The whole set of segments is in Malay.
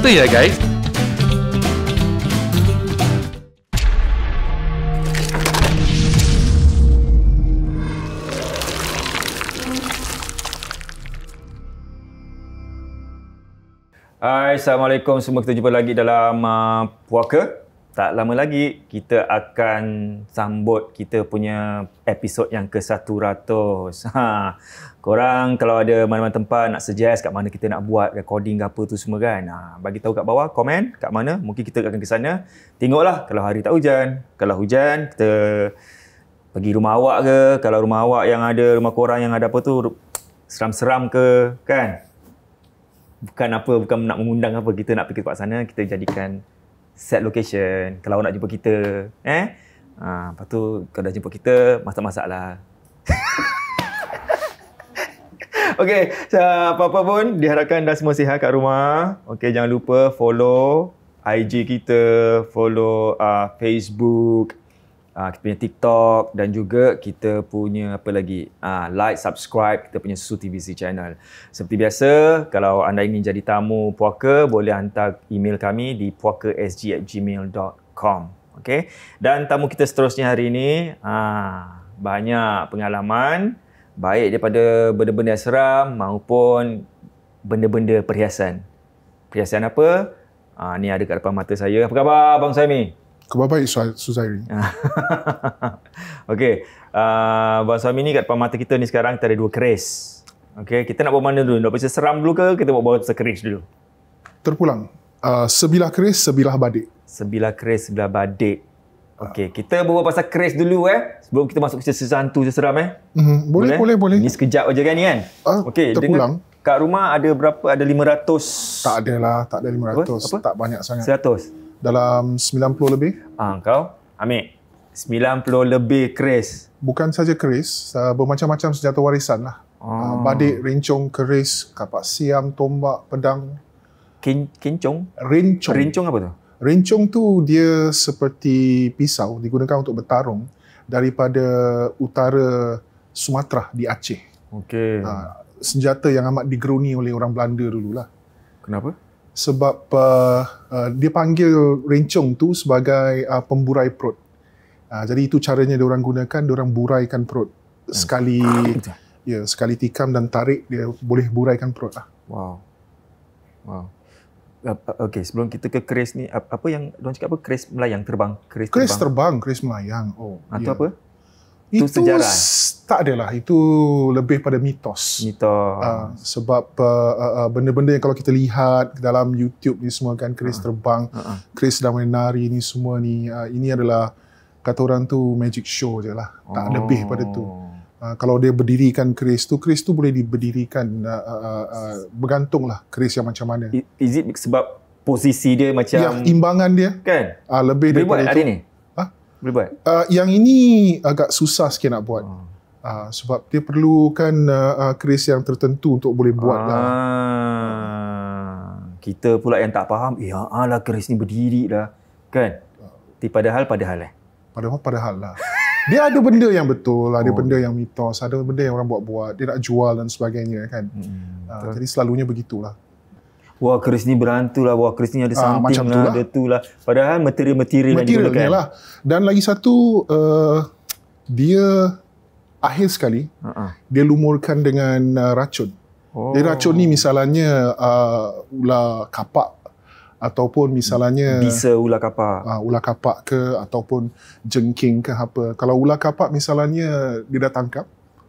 Santai ya guys Hai, Assalamualaikum semua. Kita jumpa lagi dalam uh, Puaka. Tak lama lagi, kita akan sambut kita punya episod yang ke-100. Ha. Korang kalau ada mana-mana tempat nak suggest kat mana kita nak buat recording ke apa tu semua kan. Ha, bagi tahu kat bawah komen kat mana mungkin kita akan ke sana. Tengoklah kalau hari tak hujan. Kalau hujan kita pergi rumah awak ke, kalau rumah awak yang ada rumah korang yang ada apa tu seram-seram ke kan. Bukan apa bukan nak mengundang apa kita nak pergi tempat sana, kita jadikan set location kalau awak nak jumpa kita eh. Ha, lepas tu kalau dah jumpa kita masak lah. Okey, so, uh, apa-apa pun diharapkan dah semua sihat kat rumah. Okey, jangan lupa follow IG kita, follow uh, Facebook, uh, kita punya TikTok dan juga kita punya apa lagi? Uh, like, subscribe kita punya Susu TVC channel. Seperti biasa, kalau anda ingin jadi tamu puaka, boleh hantar email kami di puakasg.gmail.com. Okey. Dan tamu kita seterusnya hari ini, uh, banyak pengalaman baik daripada benda-benda seram maupun benda-benda perhiasan. Perhiasan apa? Ah ni ada kat depan mata saya. Apa khabar Abang Saimi? Khabar baik Suzairi. Okey. Ah Abang Saimi ni kat depan mata kita ni sekarang kita ada dua keris. Okey, kita nak buat mana dulu? Nak pasal seram dulu ke kita buat buat keris dulu? Terpulang. Uh, sebilah keris, sebilah badik. Sebilah keris, sebilah badik. Okey, kita bawa pasal Chris dulu eh. Sebelum kita masuk ke sesuatu hantu seram eh. Mm-hmm. Boleh, eh? boleh, boleh. Ini sekejap aja kan ni kan? Uh, ah, Okey, Dengan, kat rumah ada berapa? Ada 500? Tak ada lah, tak ada 500. Apa? Apa? Tak banyak sangat. 100? Dalam 90 lebih. Ah, kau? Amik. 90 lebih keris. Bukan saja keris, uh, bermacam-macam senjata warisan lah. Oh. Uh, badik, rincong, keris, kapak siam, tombak, pedang. Kin kincong? Rincong. Rincong apa tu? Rencong tu dia seperti pisau digunakan untuk bertarung daripada utara Sumatera di Aceh. Okey. Ha, senjata yang amat digeruni oleh orang Belanda dululah. Kenapa? Sebab uh, uh, dia panggil rencong tu sebagai uh, pemburai perut. Uh, jadi itu caranya dia orang gunakan, dia orang buraikan perut hmm. sekali ya sekali tikam dan tarik dia boleh buraikan perut lah. Wow. Wow. Okay, sebelum kita ke keris ni, apa yang diorang cakap apa? Keris melayang terbang? Keris, terbang. terbang, keris melayang. Oh, Atau ah, yeah. apa? Itu, itu sejarah? Tak adalah. Itu lebih pada mitos. Mitos. Uh, sebab uh, uh, benda-benda yang kalau kita lihat dalam YouTube ni semua kan, keris uh terbang, uh-huh. keris sedang menari ni semua ni, uh, ini adalah kata orang tu magic show je lah. Tak oh. lebih pada tu. Uh, kalau dia berdirikan keris tu, keris tu boleh diberdirikan, uh, ah, uh, ah, uh, bergantunglah keris yang macam mana. Is it sebab posisi dia macam... yang imbangan dia. Kan? Uh, lebih boleh daripada buat hari ni? Ha? Boleh buat? Uh, yang ini agak susah sikit nak buat. Hmm. Uh, sebab dia perlukan keris uh, uh, yang tertentu untuk boleh buat. Lah. Ah. Lah. Kita pula yang tak faham, ya eh, Allah keris ni berdiri lah Kan? Uh, padahal, padahal eh? Padahal, padahal lah dia ada benda yang betul, ada oh. benda yang mitos, ada benda yang orang buat-buat, dia nak jual dan sebagainya kan. Hmm, uh, jadi selalunya begitulah. Wah keris ni berantulah, wah keris ni ada ah, something ha, lah, ada tu lah. Padahal material-material yang digunakan. Lah. Dan lagi satu, uh, dia akhir sekali, uh-huh. dia lumurkan dengan uh, racun. Oh. Jadi racun ni oh. misalnya uh, ular kapak, ataupun misalnya bisa ular kapak. Uh, ular kapak ke ataupun jengking ke apa. Kalau ular kapak misalnya dia dah tangkap,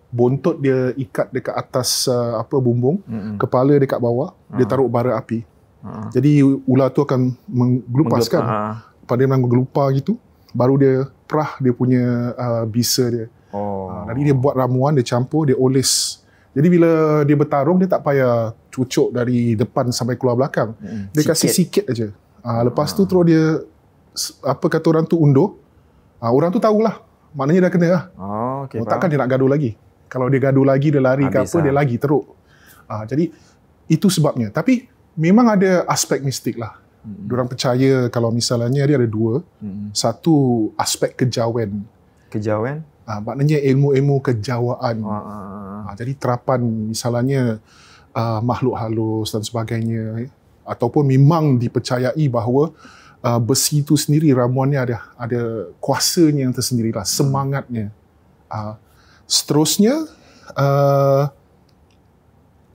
bontot dia ikat dekat atas uh, apa bumbung, Mm-mm. kepala dekat bawah, uh-huh. dia taruh bara api. Uh-huh. Jadi ular tu akan menggelupaskan. uh Pada memang gelupa gitu, baru dia perah dia punya uh, bisa dia. Oh. Uh, jadi dia buat ramuan, dia campur, dia oles. Jadi bila dia bertarung dia tak payah cucuk dari depan sampai keluar belakang. Hmm, dia kasi sikit aja. Ah, ah. lepas hmm. tu terus dia apa kata orang tu undur. Ah orang tu tahulah. Maknanya dah kena lah. Oh, okay, oh, takkan dia nak gaduh lagi. Kalau dia gaduh lagi, dia lari Habis ke apa, lah. dia lagi teruk. Uh, jadi, itu sebabnya. Tapi, memang ada aspek mistik lah. Hmm. Diorang percaya kalau misalnya dia ada dua. Hmm. Satu, aspek kejawen. Kejawen? Uh, maknanya ilmu-ilmu kejawaan. Oh, uh, uh, uh. Uh, jadi, terapan misalnya uh, makhluk halus dan sebagainya eh. ataupun memang dipercayai bahawa uh, besi itu sendiri ramuannya ada ada kuasanya yang tersendirilah semangatnya uh, seterusnya uh,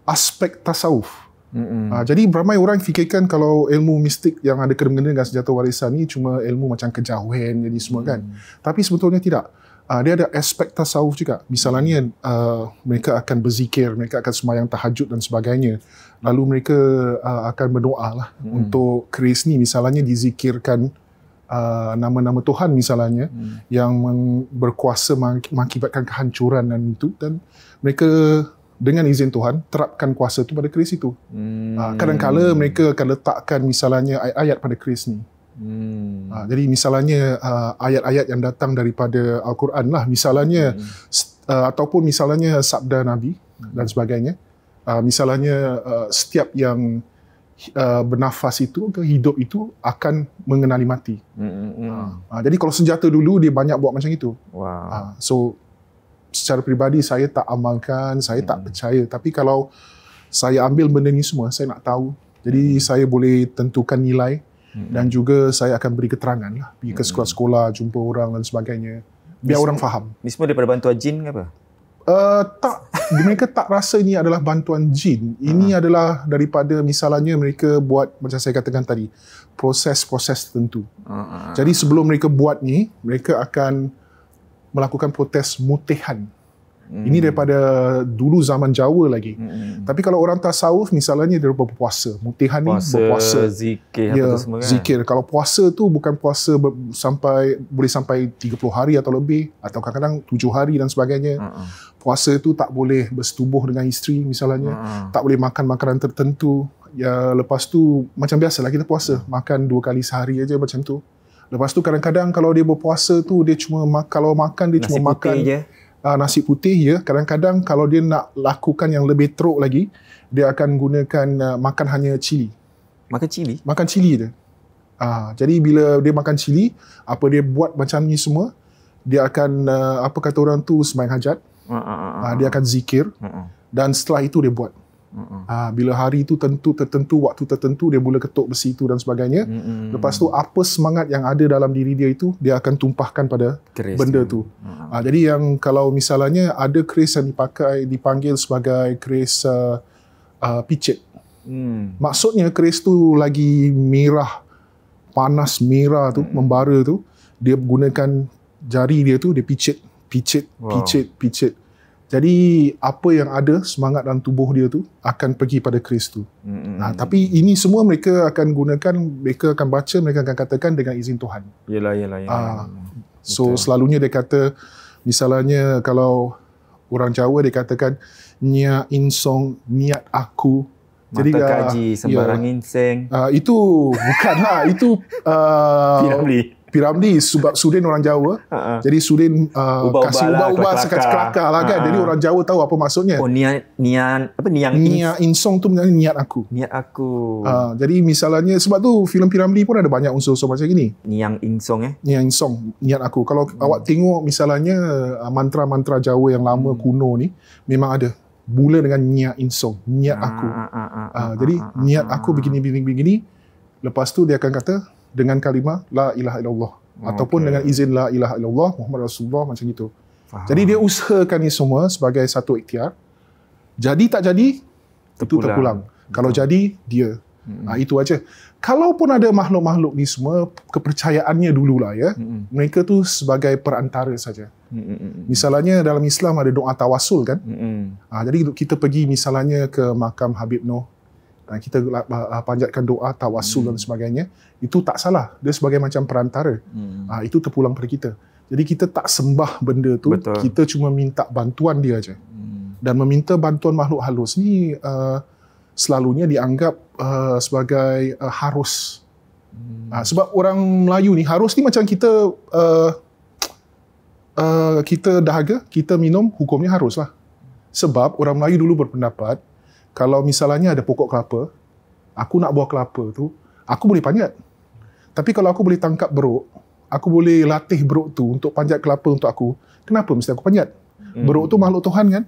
aspek tasawuf Uh, jadi ramai orang fikirkan kalau ilmu mistik yang ada kena-mengena dengan senjata warisan ni cuma ilmu macam kejauhan jadi semua kan. Mm-mm. Tapi sebetulnya tidak uh, dia ada aspek tasawuf juga. Misalnya uh, mereka akan berzikir, mereka akan semayang tahajud dan sebagainya. Lalu mereka uh, akan berdoa lah hmm. untuk keris ni misalnya dizikirkan uh, nama-nama Tuhan misalnya hmm. yang berkuasa mengakibatkan kehancuran dan itu dan mereka dengan izin Tuhan terapkan kuasa itu pada keris itu. Hmm. Uh, kadang-kadang mereka akan letakkan misalnya ayat-ayat pada keris ni. Hmm. Ha, jadi misalnya uh, ayat-ayat yang datang daripada Al-Quran lah, misalnya hmm. uh, ataupun misalnya sabda Nabi hmm. dan sebagainya. Uh, misalnya uh, setiap yang uh, bernafas itu ke hidup itu akan mengenali mati. Hmm. Uh, jadi kalau senjata dulu dia banyak buat macam itu. Wow. Uh, so secara pribadi saya tak amalkan, saya tak percaya. Tapi kalau saya ambil benda ni semua, saya nak tahu. Jadi hmm. saya boleh tentukan nilai. Hmm. Hmm. dan juga saya akan beri keterangan lah, pergi ke hmm. sekolah-sekolah, jumpa orang dan sebagainya. Biar ini orang faham. Ini semua daripada bantuan jin ke apa? Uh, tak, mereka tak rasa ini adalah bantuan jin. Ini uh. adalah daripada misalnya mereka buat macam saya katakan tadi, proses-proses tertentu. Uh. Jadi sebelum mereka buat ni, mereka akan melakukan protes mutihan. Hmm. Ini daripada dulu zaman Jawa lagi. Hmm. hmm, hmm. Tapi kalau orang tasawuf misalnya dia berpuasa. Mutihan ni berpuasa. zikir ya, apa semua kan. Zikir. Kalau puasa tu bukan puasa sampai boleh sampai 30 hari atau lebih atau kadang-kadang 7 hari dan sebagainya. Hmm. Puasa tu tak boleh bersetubuh dengan isteri misalnya. Hmm. Tak boleh makan makanan tertentu. Ya lepas tu macam biasalah kita puasa, hmm. makan dua kali sehari aja macam tu. Lepas tu kadang-kadang kalau dia berpuasa tu dia cuma kalau makan dia Nasi cuma makan je uh, nasi putih ya kadang-kadang kalau dia nak lakukan yang lebih teruk lagi dia akan gunakan uh, makan hanya cili makan cili makan cili dia uh, jadi bila dia makan cili apa dia buat macam ni semua dia akan uh, apa kata orang tu sembahyang hajat uh, uh, uh, uh. Uh, dia akan zikir uh, uh. dan setelah itu dia buat Mm-hmm. Ha, bila hari itu tentu tertentu, waktu tertentu dia boleh ketuk besi itu dan sebagainya. Mm-hmm. Lepas tu apa semangat yang ada dalam diri dia itu dia akan tumpahkan pada Chris benda itu. Mm-hmm. Ha, ah, jadi yang kalau misalnya ada kris yang dipakai dipanggil sebagai kris uh, uh, picit. Mm. Maksudnya kris tu lagi merah panas merah tu mm. membara tu dia gunakan jari dia tu dia picit picit wow. picit picit. picit. Jadi apa yang ada semangat dalam tubuh dia tu akan pergi pada Chris tu. hmm Nah, ha, tapi ini semua mereka akan gunakan, mereka akan baca, mereka akan katakan dengan izin Tuhan. Yelah, yelah, yelah. Uh, so Betul. selalunya dia kata, misalnya kalau orang Jawa dia katakan, Nya insong niat aku. Mata Jadi, ah, kaji sembarang ya, inseng. Uh, itu bukanlah, itu... Uh, Piramdi, sebab Sudin orang Jawa. Ha-ha. Jadi Sudin uh, kasih lah, ubah-ubah sekat kelakar lah kan. Jadi orang Jawa tahu apa maksudnya. Oh niat, niat apa niat ini? Niat insong tu maksudnya niat aku. Niat aku. Uh, jadi misalnya sebab tu filem Piramdi pun ada banyak unsur unsur macam gini. Niat insong eh. Niat insong, niat aku. Kalau hmm. awak tengok misalnya uh, mantra-mantra Jawa yang lama hmm. kuno ni memang ada mula dengan niat insong, niat aku. Ha-ha. Ah, ah, ah, Ha-ha. Uh, jadi niat aku begini-begini-begini. Lepas tu dia akan kata dengan kalimah la ilaha illallah okay. Hmm, ataupun dengan izin la ilaha illallah Muhammad Rasulullah macam itu. Faham. Jadi dia usahakan ini semua sebagai satu ikhtiar. Jadi tak jadi terpulang. itu terpulang. Betul. Kalau jadi dia. Hmm. Ha, itu aja. Kalaupun ada makhluk-makhluk ni semua kepercayaannya dululah ya. Hmm. hmm. Mereka tu sebagai perantara saja. Hmm, hmm. Misalnya dalam Islam ada doa tawasul kan? Hmm. Ha, jadi kita pergi misalnya ke makam Habib Noh Ha, kita lah, ah, panjatkan doa tawasul hmm. dan sebagainya itu tak salah dia sebagai macam perantara hmm. Ha, itu terpulang pada kita jadi kita tak sembah benda tu Betul. kita cuma minta bantuan dia aja hmm. dan meminta bantuan makhluk halus ni uh, selalunya dianggap uh, sebagai uh, harus hmm. uh, sebab orang Melayu ni harus ni macam kita uh, uh, kita dahaga kita minum hukumnya haruslah sebab orang Melayu dulu berpendapat kalau misalnya ada pokok kelapa, aku nak buah kelapa tu, aku boleh panjat. Tapi kalau aku boleh tangkap beruk, aku boleh latih beruk tu untuk panjat kelapa untuk aku, kenapa mesti aku panjat? Hmm. Beruk tu makhluk Tuhan kan?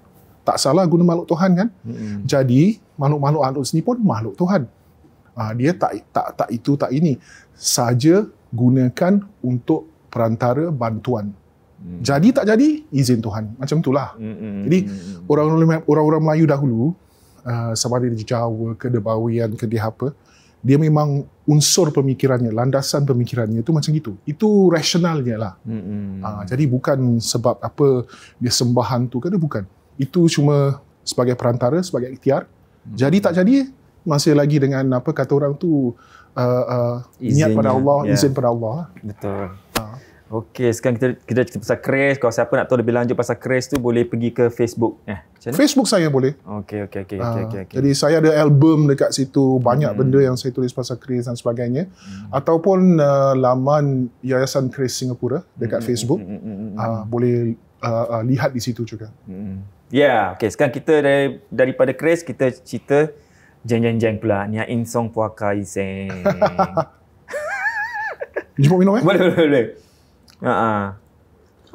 Tak salah guna makhluk Tuhan kan? Hmm. Jadi, makhluk-makhluk alun sini pun makhluk Tuhan. Ah, dia tak tak tak itu, tak ini. Saja gunakan untuk perantara bantuan. Hmm. Jadi tak jadi, izin Tuhan. Macam itulah. Hmm, hmm, jadi, orang-orang Melayu dahulu, Ah, sama ada di Jawa ke Debawian ke di apa, dia memang unsur pemikirannya, landasan pemikirannya itu macam gitu. Itu rasionalnya lah. Mm-hmm. Ha, jadi bukan sebab apa dia sembahan tu kan, bukan. Itu cuma sebagai perantara, sebagai ikhtiar. Mm-hmm. Jadi tak jadi, masih lagi dengan apa kata orang tu, uh, uh, niat pada Allah, yeah. izin pada Allah. Betul. Ha. Okey, sekarang kita kita cerita pasal Chris. Kalau siapa nak tahu lebih lanjut pasal Chris tu boleh pergi ke Facebook. Eh, Facebook saya boleh. Okey, okey, okey, ah, okey, okey. Okay. Jadi saya ada album dekat situ, banyak hmm. benda yang saya tulis pasal Chris dan sebagainya. Hmm. Ataupun uh, laman Yayasan Chris Singapura dekat hmm. hmm Facebook. Hmm. Uh, boleh uh, uh, lihat di situ juga. Hmm. Ya, yeah, okey. Sekarang kita dari, daripada Chris kita cerita jeng jeng jeng pula. Ni insong puaka iseng. Jumpa minum eh? Boleh, boleh, boleh. Ha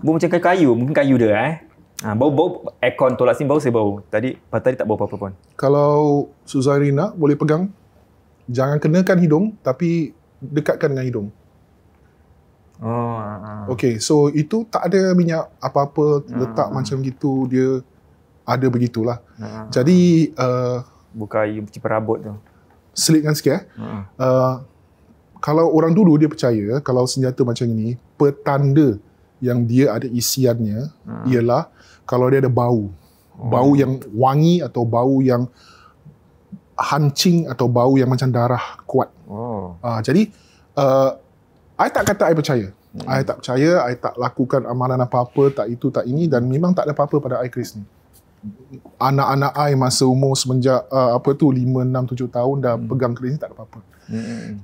Bau macam kayu, kayu. mungkin kayu dia eh. Ha, bau bau aircon tolak sini bau saya bau. Tadi tadi tak bau apa-apa pun. Kalau Suzairi boleh pegang. Jangan kenakan hidung tapi dekatkan dengan hidung. Oh, uh, uh. Okay, so itu tak ada minyak apa-apa letak uh, uh. macam gitu dia ada begitulah. Uh, uh. Jadi uh, buka air perabot tu. Selitkan sikit eh. Uh. Uh, kalau orang dulu dia percaya kalau senjata macam ini petanda yang dia ada isiannya hmm. ialah kalau dia ada bau oh. bau yang wangi atau bau yang hancing atau bau yang macam darah kuat oh. Ah, uh, jadi saya uh, tak kata saya percaya saya hmm. tak percaya saya tak lakukan amalan apa-apa tak itu tak ini dan memang tak ada apa-apa pada saya Chris ni anak-anak saya masa umur semenjak uh, apa tu 5, 6, 7 tahun dah hmm. pegang keris ni tak ada apa-apa hmm.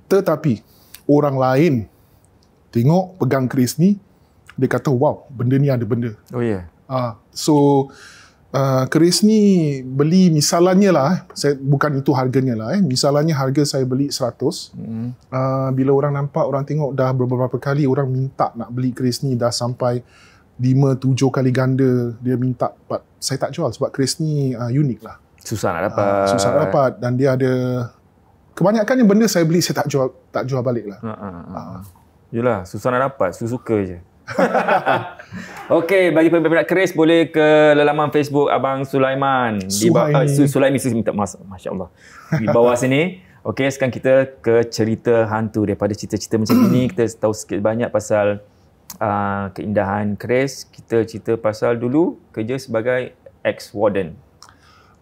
Tetapi orang lain tengok pegang keris ni dia kata wow benda ni ada benda. Oh ya. Yeah. Uh, so ah, keris ni beli misalannya lah eh. saya bukan itu harganya lah eh misalannya harga saya beli 100. Uh, hmm. ah, bila orang nampak orang tengok dah beberapa kali orang minta nak beli keris ni dah sampai 5 7 kali ganda dia minta saya tak jual sebab keris ni uh, unik lah. Susah nak dapat. Uh, susah nak dapat dan dia ada Kebanyakan yang benda saya beli saya tak jual tak jual balik lah. Ha, ha, ha. ha. Ah. Yelah, susah nak dapat, suka, -suka je. Okey, bagi pembelian keris boleh ke laman Facebook Abang Sulaiman. Sulaimi Uh, Sulaiman, masuk. Masya Allah. Di bawah sini. Okey, sekarang kita ke cerita hantu. Daripada cerita-cerita macam ini, kita tahu sikit banyak pasal uh, keindahan keris. Kita cerita pasal dulu kerja sebagai ex-warden.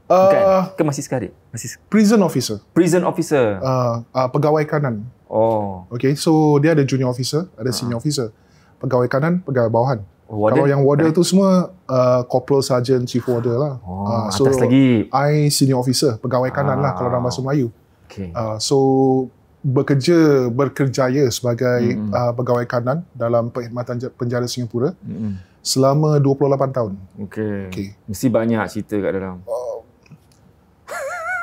Uh, Ke masih sekarang? Masih sekarang. Prison officer. Prison officer. Uh, uh, pegawai kanan. Oh. Okay, so dia ada junior officer, ada ah. senior uh. officer. Pegawai kanan, pegawai bawahan. Oh, warden? Kalau yang warden eh. tu semua uh, corporal, sergeant, chief warden lah. Oh, uh, so atas lagi. I senior officer, pegawai kanan uh. lah ah. kalau dalam bahasa Melayu. Okay. Uh, so, bekerja, berkerjaya sebagai mm-hmm. uh, pegawai kanan dalam perkhidmatan penjara Singapura mm-hmm. selama 28 tahun. Okay. okay. Mesti banyak cerita kat dalam. Uh,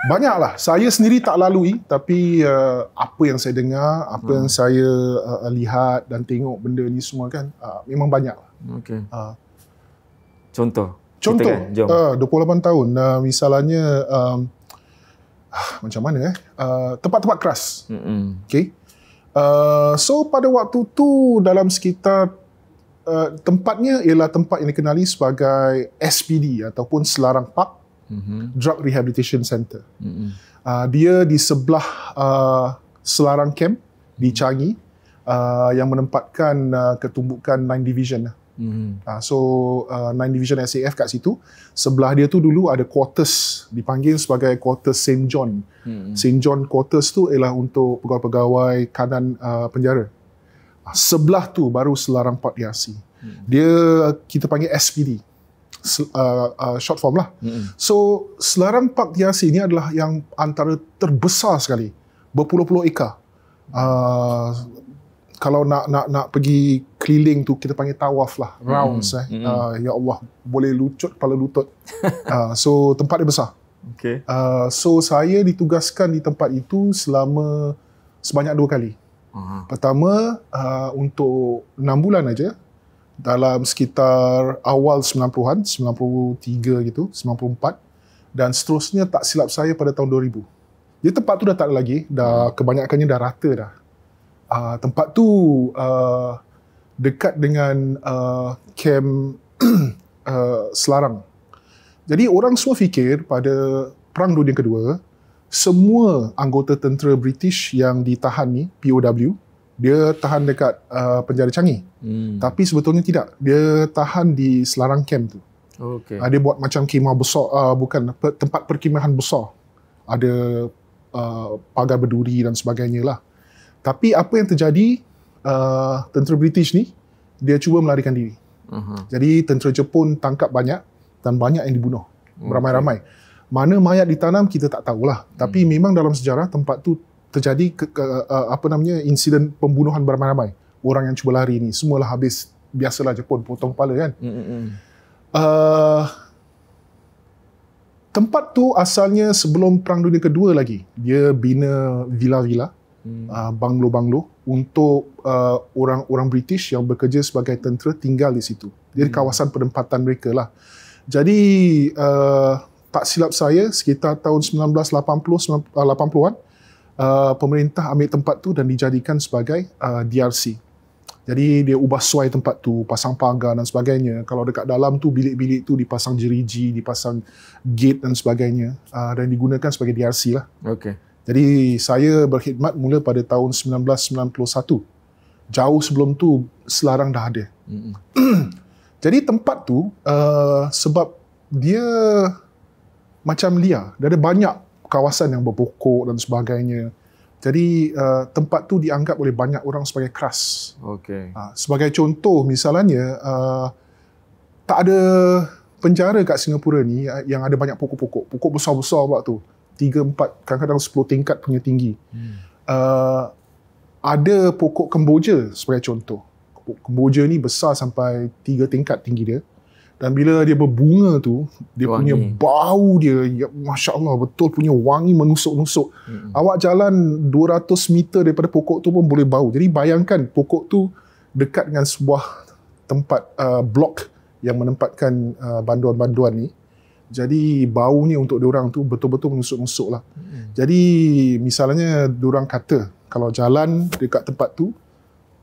Banyaklah. Saya sendiri tak lalui tapi uh, apa yang saya dengar, apa hmm. yang saya uh, lihat dan tengok benda ni semua kan uh, memang banyak. Okey. Uh, contoh. Contoh. Kan? Uh, 28 tahun. Uh, misalnya um, uh, macam mana eh? Uh, tempat-tempat keras. Hmm. Okey. Uh, so pada waktu tu dalam sekitar uh, tempatnya ialah tempat yang dikenali sebagai SPD ataupun Selarang Park. Uh, hmm Drug Rehabilitation Center. Mm-hmm. Uh, dia di sebelah uh, Selarang Camp di mm-hmm. Changi uh, yang menempatkan uh, ketumbukan 9 Division. Lah. Mm-hmm. Uh, so, uh, 9 Division SAF kat situ. Sebelah dia tu dulu ada quarters dipanggil sebagai quarters St. John. Mm-hmm. St. John quarters tu ialah untuk pegawai-pegawai kanan uh, penjara. sebelah tu baru Selarang Port Yasi. hmm Dia kita panggil SPD uh, uh, short form lah. Mm-hmm. So selarang Pak Tiasi ini adalah yang antara terbesar sekali, berpuluh-puluh ekar. Uh, kalau nak nak nak pergi keliling tu kita panggil tawaf lah, rounds. Mm-hmm. Eh. Mm-hmm. Uh, ya Allah boleh lucut kepala lutut. uh, so tempat dia besar. Okay. Uh, so saya ditugaskan di tempat itu selama sebanyak dua kali. Uh-huh. Pertama uh, untuk enam bulan aja dalam sekitar awal 90-an, 93 gitu, 94 dan seterusnya tak silap saya pada tahun 2000. Jadi tempat tu dah tak ada lagi, dah kebanyakannya dah rata dah. Uh, tempat tu uh, dekat dengan uh, camp uh, Selarang. Jadi orang semua fikir pada Perang Dunia Kedua, semua anggota tentera British yang ditahan ni, POW, dia tahan dekat uh, penjara Changi. Hmm. Tapi sebetulnya tidak. Dia tahan di Selarang Camp tu. Okay. Uh, dia buat macam kemah besar, uh, bukan tempat perkemahan besar. Ada uh, pagar berduri dan sebagainya lah. Tapi apa yang terjadi, uh, tentera British ni, dia cuba melarikan diri. Uh-huh. Jadi tentera Jepun tangkap banyak dan banyak yang dibunuh. Okay. Ramai-ramai. Mana mayat ditanam, kita tak tahulah. Hmm. Tapi memang dalam sejarah, tempat tu terjadi ke, ke, ke, uh, uh, apa namanya insiden pembunuhan beramai-ramai orang yang cuba lari ni semualah habis biasalah Jepun potong kepala kan hmm uh, tempat tu asalnya sebelum perang dunia kedua lagi dia bina villa-villa hmm. banglo-banglo untuk uh, orang-orang British yang bekerja sebagai tentera tinggal di situ dia hmm. kawasan penempatan mereka lah jadi uh, tak silap saya sekitar tahun 1980 80-an Uh, pemerintah ambil tempat tu dan dijadikan sebagai uh, DRC. Jadi dia ubah suai tempat tu, pasang pagar dan sebagainya. Kalau dekat dalam tu bilik-bilik tu dipasang jeriji, dipasang gate dan sebagainya uh, dan digunakan sebagai DRC lah. Okey. Jadi saya berkhidmat mula pada tahun 1991. Jauh sebelum tu selarang dah ada. Mm-hmm. Jadi tempat tu uh, sebab dia macam liar. Dia ada banyak kawasan yang berpokok dan sebagainya. Jadi uh, tempat tu dianggap oleh banyak orang sebagai keras. Okay. Uh, ha, sebagai contoh misalnya uh, tak ada penjara kat Singapura ni yang ada banyak pokok-pokok. Pokok besar-besar pula tu. 3 4 kadang-kadang 10 tingkat punya tinggi. Hmm. Uh, ada pokok kemboja sebagai contoh. Pokok kemboja ni besar sampai tiga tingkat tinggi dia. Hmm. Dan bila dia berbunga tu, dia wangi. punya bau dia, ya, Masya Allah, betul punya wangi menusuk-nusuk. Hmm. Awak jalan 200 meter daripada pokok tu pun boleh bau. Jadi bayangkan pokok tu dekat dengan sebuah tempat uh, blok yang menempatkan uh, banduan-banduan ni. Jadi baunya untuk diorang tu betul-betul menusuk-nusuk lah. Hmm. Jadi misalnya diorang kata, kalau jalan dekat tempat tu,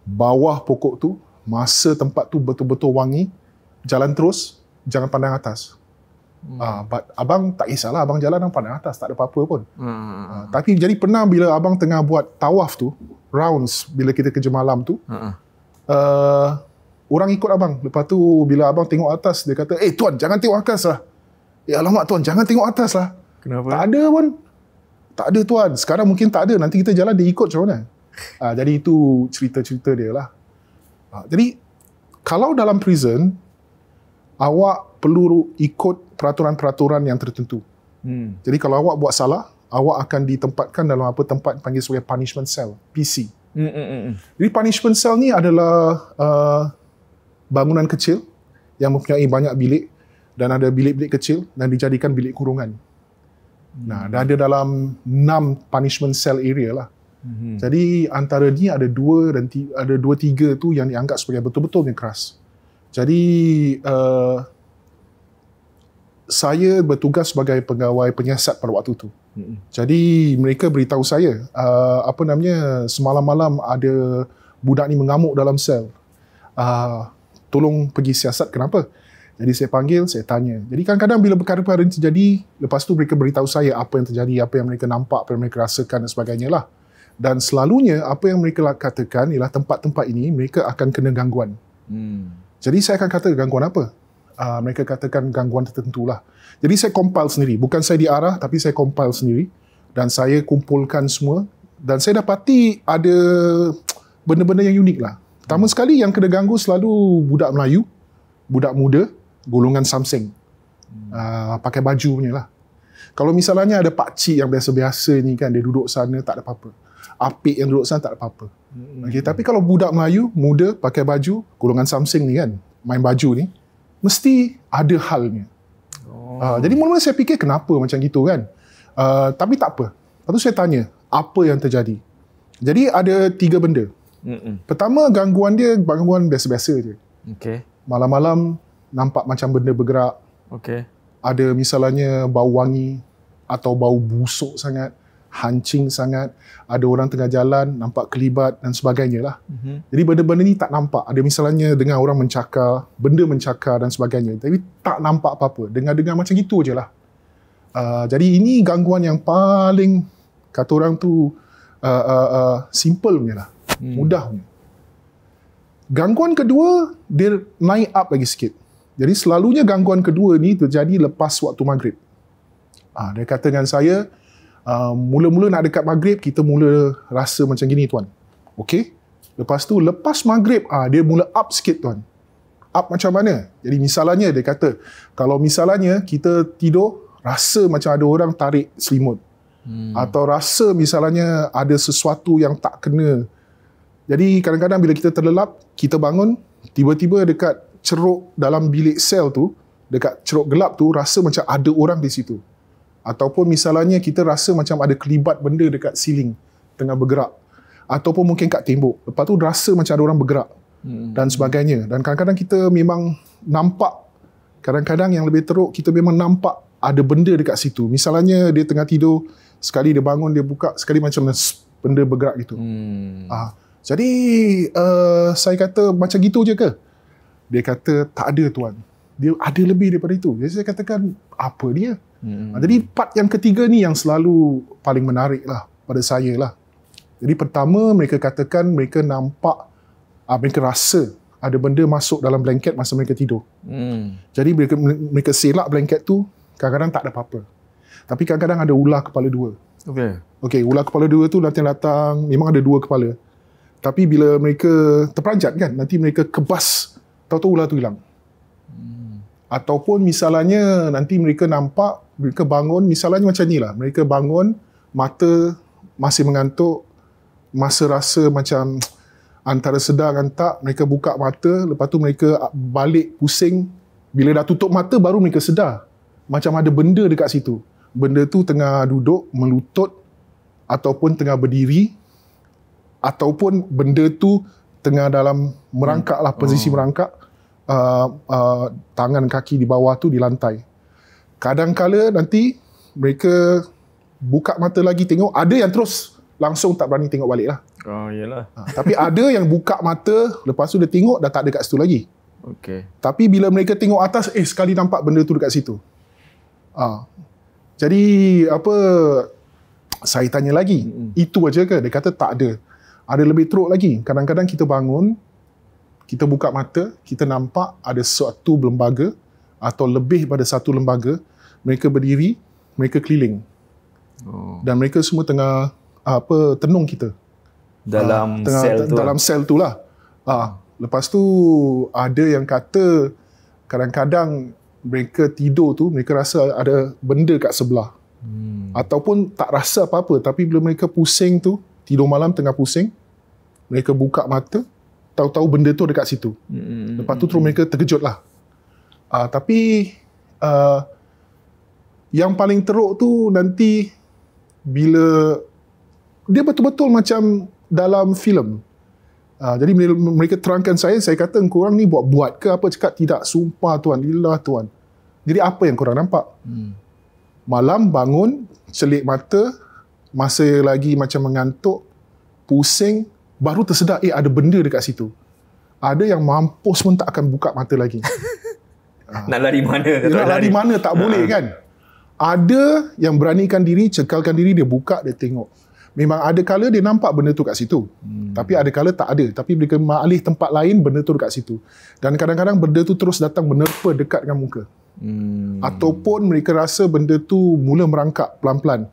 bawah pokok tu, masa tempat tu betul-betul wangi, jalan terus, jangan pandang atas. Hmm. Uh, but abang tak kisahlah, abang jalan yang pandang atas, tak ada apa-apa pun. Hmm. Uh, tapi jadi pernah bila abang tengah buat tawaf tu, rounds bila kita kerja malam tu, hmm. uh, orang ikut abang. Lepas tu bila abang tengok atas, dia kata, eh tuan jangan tengok atas lah. Eh alamak tuan jangan tengok atas lah. Kenapa? Tak ada pun. Tak ada tuan. Sekarang mungkin tak ada. Nanti kita jalan dia ikut macam mana. Uh, jadi itu cerita-cerita dia lah. Uh, jadi kalau dalam prison, awak perlu ikut peraturan-peraturan yang tertentu. Hmm. Jadi kalau awak buat salah, awak akan ditempatkan dalam apa tempat panggil sebagai punishment cell, PC. Hmm, hmm, hmm, hmm. Jadi punishment cell ni adalah uh, bangunan kecil yang mempunyai banyak bilik dan ada bilik-bilik kecil dan dijadikan bilik kurungan. Hmm. Nah, dan ada dalam 6 punishment cell area lah. Hmm. Jadi antara ni ada dua dan tiga, ada dua tiga tu yang dianggap sebagai betul-betulnya keras. Jadi uh, saya bertugas sebagai pegawai penyiasat pada waktu itu. Hmm. Jadi mereka beritahu saya uh, apa namanya semalam malam ada budak ni mengamuk dalam sel. Uh, tolong pergi siasat kenapa? Jadi saya panggil, saya tanya. Jadi kadang-kadang bila perkara-perkara ini terjadi, lepas tu mereka beritahu saya apa yang terjadi, apa yang mereka nampak, apa yang mereka rasakan dan sebagainya lah. Dan selalunya apa yang mereka katakan ialah tempat-tempat ini mereka akan kena gangguan. Hmm. Jadi saya akan kata gangguan apa? Uh, mereka katakan gangguan tertentu lah. Jadi saya compile sendiri. Bukan saya diarah, tapi saya compile sendiri. Dan saya kumpulkan semua. Dan saya dapati ada benda-benda yang unik lah. Pertama hmm. sekali yang kena ganggu selalu budak Melayu, budak muda, golongan samseng. Uh, hmm. ah, pakai baju punya lah. Kalau misalnya ada pakcik yang biasa-biasa ni kan, dia duduk sana, tak ada apa-apa apik yang duduk sana tak ada apa-apa. Hmm. Okay, tapi kalau budak Melayu, muda, pakai baju, golongan Samsung ni kan, main baju ni, mesti ada halnya. Oh. Uh, jadi mula-mula saya fikir kenapa macam gitu kan. Uh, tapi tak apa. Lepas tu saya tanya, apa yang terjadi? Jadi ada tiga benda. mm Pertama, gangguan dia gangguan biasa-biasa je. Okay. Malam-malam nampak macam benda bergerak. Okay. Ada misalnya bau wangi atau bau busuk sangat hancing sangat, ada orang tengah jalan, nampak kelibat dan sebagainya lah. Mm-hmm. Jadi benda-benda ni tak nampak. Ada misalnya dengar orang mencakar, benda mencakar dan sebagainya. Tapi tak nampak apa-apa. Dengar-dengar macam itu je lah. Uh, jadi ini gangguan yang paling, kata orang tu, uh, uh, uh, simple punya lah. Mm. Mudah punya. Gangguan kedua, dia naik up lagi sikit. Jadi selalunya gangguan kedua ni terjadi lepas waktu maghrib. Ha, dia kata dengan saya, uh, mula-mula nak dekat maghrib kita mula rasa macam gini tuan okey lepas tu lepas maghrib uh, dia mula up sikit tuan up macam mana jadi misalnya dia kata kalau misalnya kita tidur rasa macam ada orang tarik selimut hmm. atau rasa misalnya ada sesuatu yang tak kena jadi kadang-kadang bila kita terlelap kita bangun tiba-tiba dekat ceruk dalam bilik sel tu dekat ceruk gelap tu rasa macam ada orang di situ ataupun misalnya kita rasa macam ada kelibat benda dekat ceiling tengah bergerak ataupun mungkin kat tembok lepas tu rasa macam ada orang bergerak hmm. dan sebagainya dan kadang-kadang kita memang nampak kadang-kadang yang lebih teruk kita memang nampak ada benda dekat situ misalnya dia tengah tidur sekali dia bangun dia buka sekali macam benda bergerak gitu hmm. ah, jadi uh, saya kata macam gitu je ke dia kata tak ada tuan dia ada lebih daripada itu jadi saya katakan apa dia Hmm. Jadi part yang ketiga ni yang selalu paling menarik lah pada saya lah. Jadi pertama mereka katakan mereka nampak, ah, mereka rasa ada benda masuk dalam blanket masa mereka tidur. Hmm. Jadi mereka, mereka selak blanket tu, kadang-kadang tak ada apa-apa. Tapi kadang-kadang ada ular kepala dua. Okay. Okay, ular kepala dua tu datang-datang, memang ada dua kepala. Tapi bila mereka terperanjat kan, nanti mereka kebas, tahu-tahu ular tu hilang ataupun misalnya nanti mereka nampak mereka bangun misalnya macam ni lah mereka bangun mata masih mengantuk masa rasa macam antara sedar dan tak mereka buka mata lepas tu mereka balik pusing bila dah tutup mata baru mereka sedar macam ada benda dekat situ benda tu tengah duduk melutut ataupun tengah berdiri ataupun benda tu tengah dalam merangkak lah hmm. posisi hmm. oh. merangkak uh, uh, tangan kaki di bawah tu di lantai. kadang Kadangkala nanti mereka buka mata lagi tengok, ada yang terus langsung tak berani tengok balik lah. Oh, iyalah. Ha, tapi ada yang buka mata, lepas tu dia tengok, dah tak ada kat situ lagi. Okay. Tapi bila mereka tengok atas, eh sekali nampak benda tu dekat situ. Ha. Jadi, apa, saya tanya lagi, mm-hmm. itu aja ke? Dia kata tak ada. Ada lebih teruk lagi. Kadang-kadang kita bangun, kita buka mata, kita nampak ada suatu lembaga atau lebih pada satu lembaga, mereka berdiri, mereka keliling. Oh. Dan mereka semua tengah ah, apa tenung kita. Dalam uh, tengah, sel tu. Lah. Dalam sel tu lah. Uh, lepas tu ada yang kata kadang-kadang mereka tidur tu, mereka rasa ada benda kat sebelah. Hmm. Ataupun tak rasa apa-apa tapi bila mereka pusing tu, tidur malam tengah pusing, mereka buka mata, tahu-tahu benda tu dekat situ. Hmm. Lepas tu terus mereka terkejut lah. Uh, ah, tapi uh, yang paling teruk tu nanti bila dia betul-betul macam dalam filem. Uh, jadi mereka terangkan saya, saya kata engkau orang ni buat-buat ke apa cakap tidak sumpah tuan, lillah tuan. Jadi apa yang korang nampak? Hmm. Malam bangun, celik mata, masa lagi macam mengantuk, pusing, baru tersedar eh ada benda dekat situ. Ada yang mampus pun tak akan buka mata lagi. ha. Nak lari mana? Nak lari, mana tak boleh ah. kan? Ada yang beranikan diri, cekalkan diri, dia buka, dia tengok. Memang ada kala dia nampak benda tu kat situ. Hmm. Tapi ada kala tak ada. Tapi bila kena alih tempat lain, benda tu kat situ. Dan kadang-kadang benda tu terus datang menerpa dekat dengan muka. Hmm. Ataupun mereka rasa benda tu mula merangkak pelan-pelan.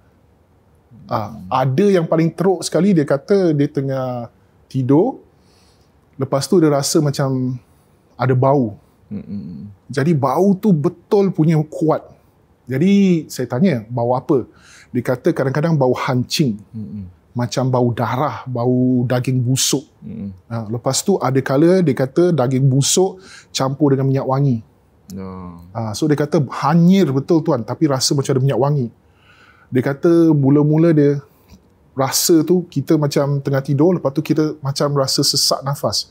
Ah, hmm. Ha. Ada yang paling teruk sekali, dia kata dia tengah tidur lepas tu dia rasa macam ada bau hmm jadi bau tu betul punya kuat jadi saya tanya bau apa dia kata kadang-kadang bau hancing hmm macam bau darah, bau daging busuk. Hmm. Ha, lepas tu ada kala dia kata daging busuk campur dengan minyak wangi. Hmm. Ha, so dia kata hanyir betul tuan tapi rasa macam ada minyak wangi. Dia kata mula-mula dia rasa tu kita macam tengah tidur lepas tu kita macam rasa sesak nafas.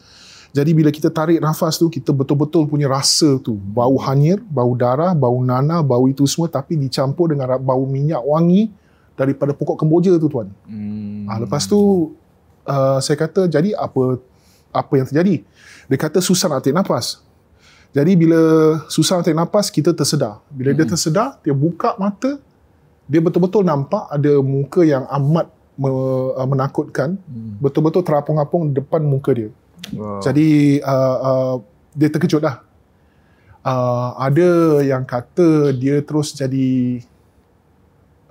Jadi bila kita tarik nafas tu kita betul-betul punya rasa tu bau hanyir, bau darah, bau nana, bau itu semua tapi dicampur dengan bau minyak wangi daripada pokok kemboja tu tuan. Hmm. Ha, lepas tu uh, saya kata jadi apa apa yang terjadi? Dia kata susah nak tarik nafas. Jadi bila susah nak tarik nafas kita tersedar. Bila hmm. dia tersedar dia buka mata dia betul-betul nampak ada muka yang amat me, uh, menakutkan hmm. betul-betul terapung-apung depan muka dia. Wow. Jadi uh, uh, dia terkejut lah. Uh, ada yang kata dia terus jadi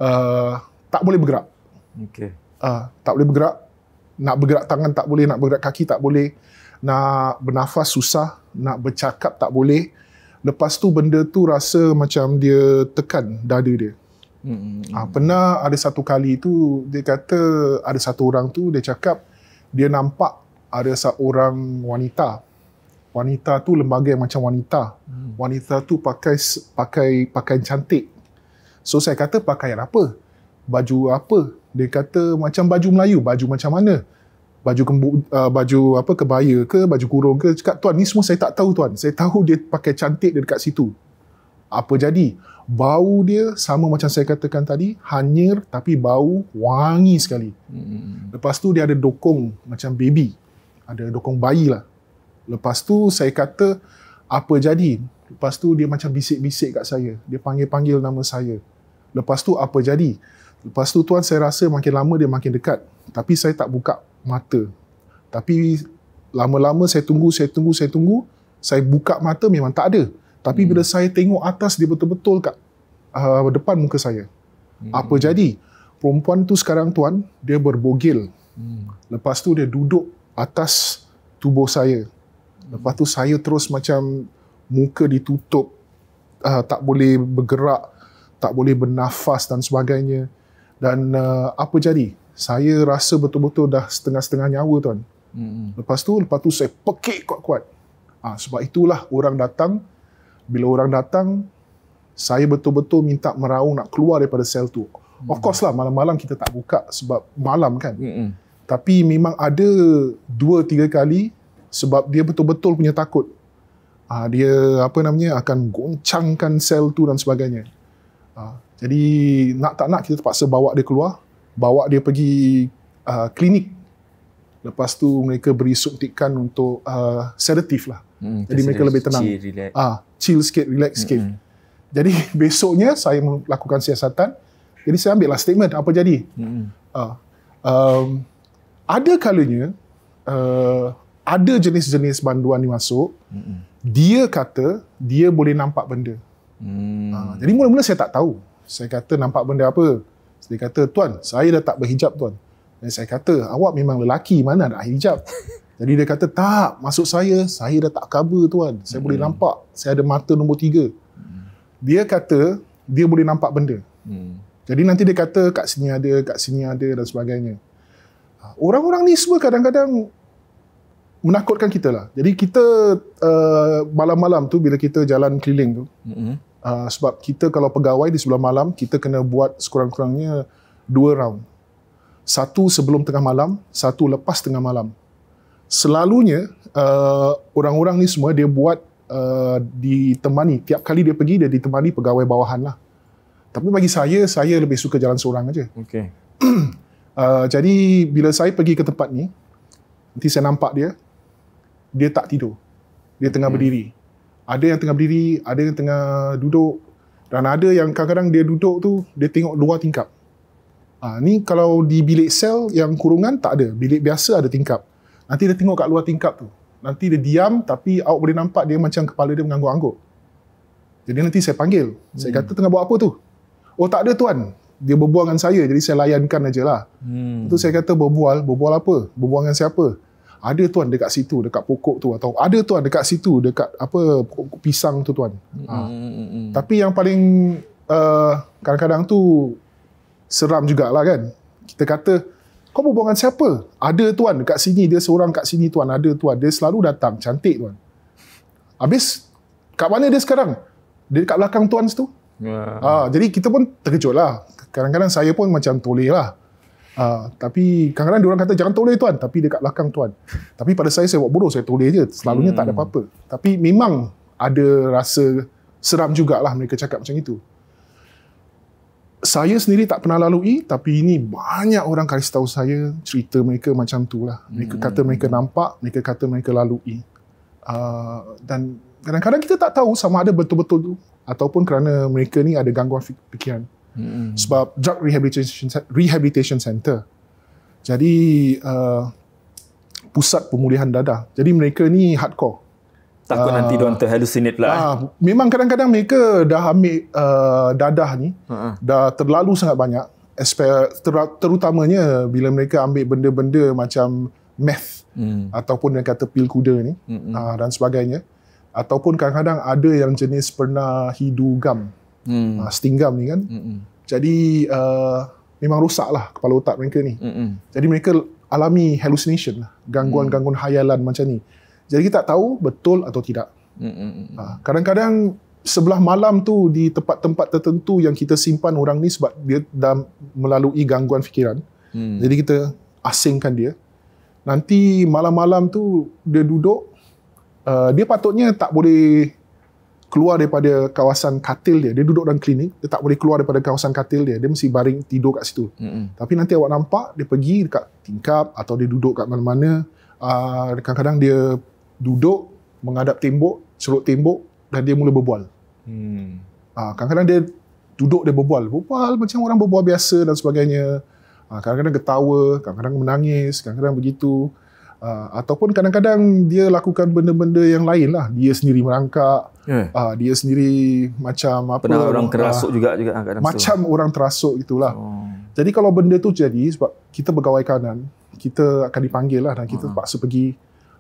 uh, tak boleh bergerak. Okay. Uh, tak boleh bergerak. Nak bergerak tangan tak boleh, nak bergerak kaki tak boleh. Nak bernafas susah, nak bercakap tak boleh. Lepas tu benda tu rasa macam dia tekan dada dia hmm Ha, pernah ada satu kali tu dia kata ada satu orang tu dia cakap dia nampak ada seorang wanita. Wanita tu lembaga yang macam wanita. Mm. Wanita tu pakai pakai pakaian cantik. So saya kata pakaian apa? Baju apa? Dia kata macam baju Melayu, baju macam mana? baju kembu, uh, baju apa kebaya ke baju kurung ke cakap tuan ni semua saya tak tahu tuan saya tahu dia pakai cantik dia dekat situ apa jadi bau dia sama macam saya katakan tadi hanyir tapi bau wangi sekali hmm. lepas tu dia ada dokong macam baby ada dokong bayi lah lepas tu saya kata apa jadi lepas tu dia macam bisik-bisik kat saya dia panggil-panggil nama saya lepas tu apa jadi lepas tu tuan saya rasa makin lama dia makin dekat tapi saya tak buka mata tapi lama-lama saya tunggu saya tunggu saya tunggu saya buka mata memang tak ada. Tapi hmm. bila saya tengok atas dia betul-betul kat uh, depan muka saya. Hmm. Apa jadi? Perempuan tu sekarang tuan, dia berbogil. Hmm. Lepas tu dia duduk atas tubuh saya. Lepas tu saya terus macam muka ditutup. Uh, tak boleh bergerak, tak boleh bernafas dan sebagainya. Dan uh, apa jadi? Saya rasa betul-betul dah setengah-setengah nyawa tuan. Hmm. Lepas tu lepas tu saya pekik kuat-kuat. Ha, sebab itulah orang datang bila orang datang saya betul-betul minta meraung nak keluar daripada sel tu. Mm-hmm. Of course lah malam-malam kita tak buka sebab malam kan. hmm Tapi memang ada dua tiga kali sebab dia betul-betul punya takut. Uh, dia apa namanya akan goncangkan sel tu dan sebagainya. Uh, jadi nak tak nak kita terpaksa bawa dia keluar, bawa dia pergi uh, klinik. Lepas tu mereka beri suntikan untuk uh, sedatif lah. Hmm, jadi mereka lebih tenang. Chill, Ah, chill sikit, relax hmm. sikit. Hmm. Jadi besoknya saya melakukan siasatan. Jadi saya ambil lah statement apa jadi. Hmm, hmm. Ah, um, ada kalanya uh, ada jenis-jenis banduan ni masuk. Hmm, hmm. Dia kata dia boleh nampak benda. Hmm. Ah, jadi mula-mula saya tak tahu. Saya kata nampak benda apa? Dia kata, "Tuan, saya dah tak berhijab, tuan." Dan saya kata, "Awak memang lelaki, mana ada hijab?" Jadi dia kata, tak, masuk saya, saya dah tak cover tuan. Saya hmm. boleh nampak, saya ada mata nombor tiga. Hmm. Dia kata, dia boleh nampak benda. Hmm. Jadi nanti dia kata, kat sini ada, kat sini ada dan sebagainya. Ah, orang-orang ni semua kadang-kadang menakutkan kita lah. Jadi kita uh, malam-malam tu, bila kita jalan keliling tu, hmm. uh, sebab kita kalau pegawai di sebelah malam, kita kena buat sekurang-kurangnya dua round. Satu sebelum tengah malam, satu lepas tengah malam selalunya uh, orang-orang ni semua dia buat uh, ditemani. Tiap kali dia pergi dia ditemani pegawai bawahan lah. Tapi bagi saya saya lebih suka jalan seorang aja. Okay. uh, jadi bila saya pergi ke tempat ni, nanti saya nampak dia, dia tak tidur, dia tengah okay. Hmm. berdiri. Ada yang tengah berdiri, ada yang tengah duduk dan ada yang kadang-kadang dia duduk tu dia tengok luar tingkap. Ha, ni kalau di bilik sel yang kurungan tak ada, bilik biasa ada tingkap. Nanti dia tengok kat luar tingkap tu. Nanti dia diam tapi awak boleh nampak dia macam kepala dia mengangguk-angguk. Jadi nanti saya panggil. Hmm. Saya kata tengah buat apa tu? Oh tak ada tuan. Dia berbual dengan saya jadi saya layankan aje lah. Hmm. Itu saya kata berbual, berbual apa? Berbual dengan siapa? Ada tuan dekat situ, dekat pokok tu atau ada tuan dekat situ, dekat apa pisang tu tuan. Ha. Hmm. Ha. Tapi yang paling uh, kadang-kadang tu seram jugalah kan. Kita kata, kau berbual siapa? Ada tuan dekat sini, dia seorang kat sini tuan, ada tuan. Dia selalu datang, cantik tuan. Habis, kat mana dia sekarang? Dia dekat belakang tuan situ. Yeah. Ha, ah, jadi kita pun terkejut lah. Kadang-kadang saya pun macam toleh lah. Ha, tapi kadang-kadang orang kata jangan toleh tuan, tapi dekat belakang tuan. Tapi pada saya, saya buat bodoh, saya toleh je. Selalunya hmm. tak ada hmm. apa-apa. Tapi memang ada rasa seram jugalah mereka cakap macam itu saya sendiri tak pernah lalui tapi ini banyak orang kasih tahu saya cerita mereka macam tu lah. Mereka hmm. kata mereka nampak, mereka kata mereka lalui. Uh, dan kadang-kadang kita tak tahu sama ada betul-betul tu ataupun kerana mereka ni ada gangguan fikiran. Hmm. Sebab drug rehabilitation, rehabilitation center. Jadi uh, pusat pemulihan dadah. Jadi mereka ni hardcore. Takut uh, nanti diorang ah. terhalusinate lah. Uh, eh. Ah, memang kadang-kadang mereka dah ambil uh, dadah ni, uh-huh. dah terlalu sangat banyak. Terutamanya bila mereka ambil benda-benda macam meth, hmm. ataupun yang kata pil kuda ni, hmm. uh, dan sebagainya. Ataupun kadang-kadang ada yang jenis pernah hidu gam, hmm. uh, sting gam ni kan. Hmm. Jadi uh, memang rosak lah kepala otak mereka ni. Hmm. Jadi mereka alami hallucination, lah, gangguan-gangguan hmm. hayalan macam ni. Jadi kita tak tahu betul atau tidak. Hmm, hmm, hmm. Ah, kadang-kadang sebelah malam tu di tempat-tempat tertentu yang kita simpan orang ni sebab dia dah melalui gangguan fikiran. Jadi kita asingkan dia. Nanti malam-malam tu dia duduk. Ah, dia patutnya tak boleh keluar daripada kawasan katil dia. Dia duduk dalam klinik. Dia tak boleh keluar daripada kawasan katil dia. Dia mesti baring tidur kat situ. Tapi nanti awak nampak dia pergi dekat tingkap atau dia duduk kat mana-mana. Ah, kadang-kadang dia duduk menghadap tembok, celup tembok dan dia mula berbual. Hmm. Ah, kadang-kadang dia duduk dia berbual, berbual macam orang berbual biasa dan sebagainya. Ah, kadang-kadang ketawa, kadang-kadang menangis, kadang-kadang begitu. Ah, ataupun kadang-kadang dia lakukan benda-benda yang lain lah. Dia sendiri merangkak. Yeah. Ah, dia sendiri macam apa. Pernah orang ah, terasuk ah, juga juga. Ah, Kadang macam itu. orang terasuk gitulah. Oh. Jadi kalau benda tu jadi sebab kita bergawai kanan, kita akan dipanggil lah dan kita terpaksa hmm. pergi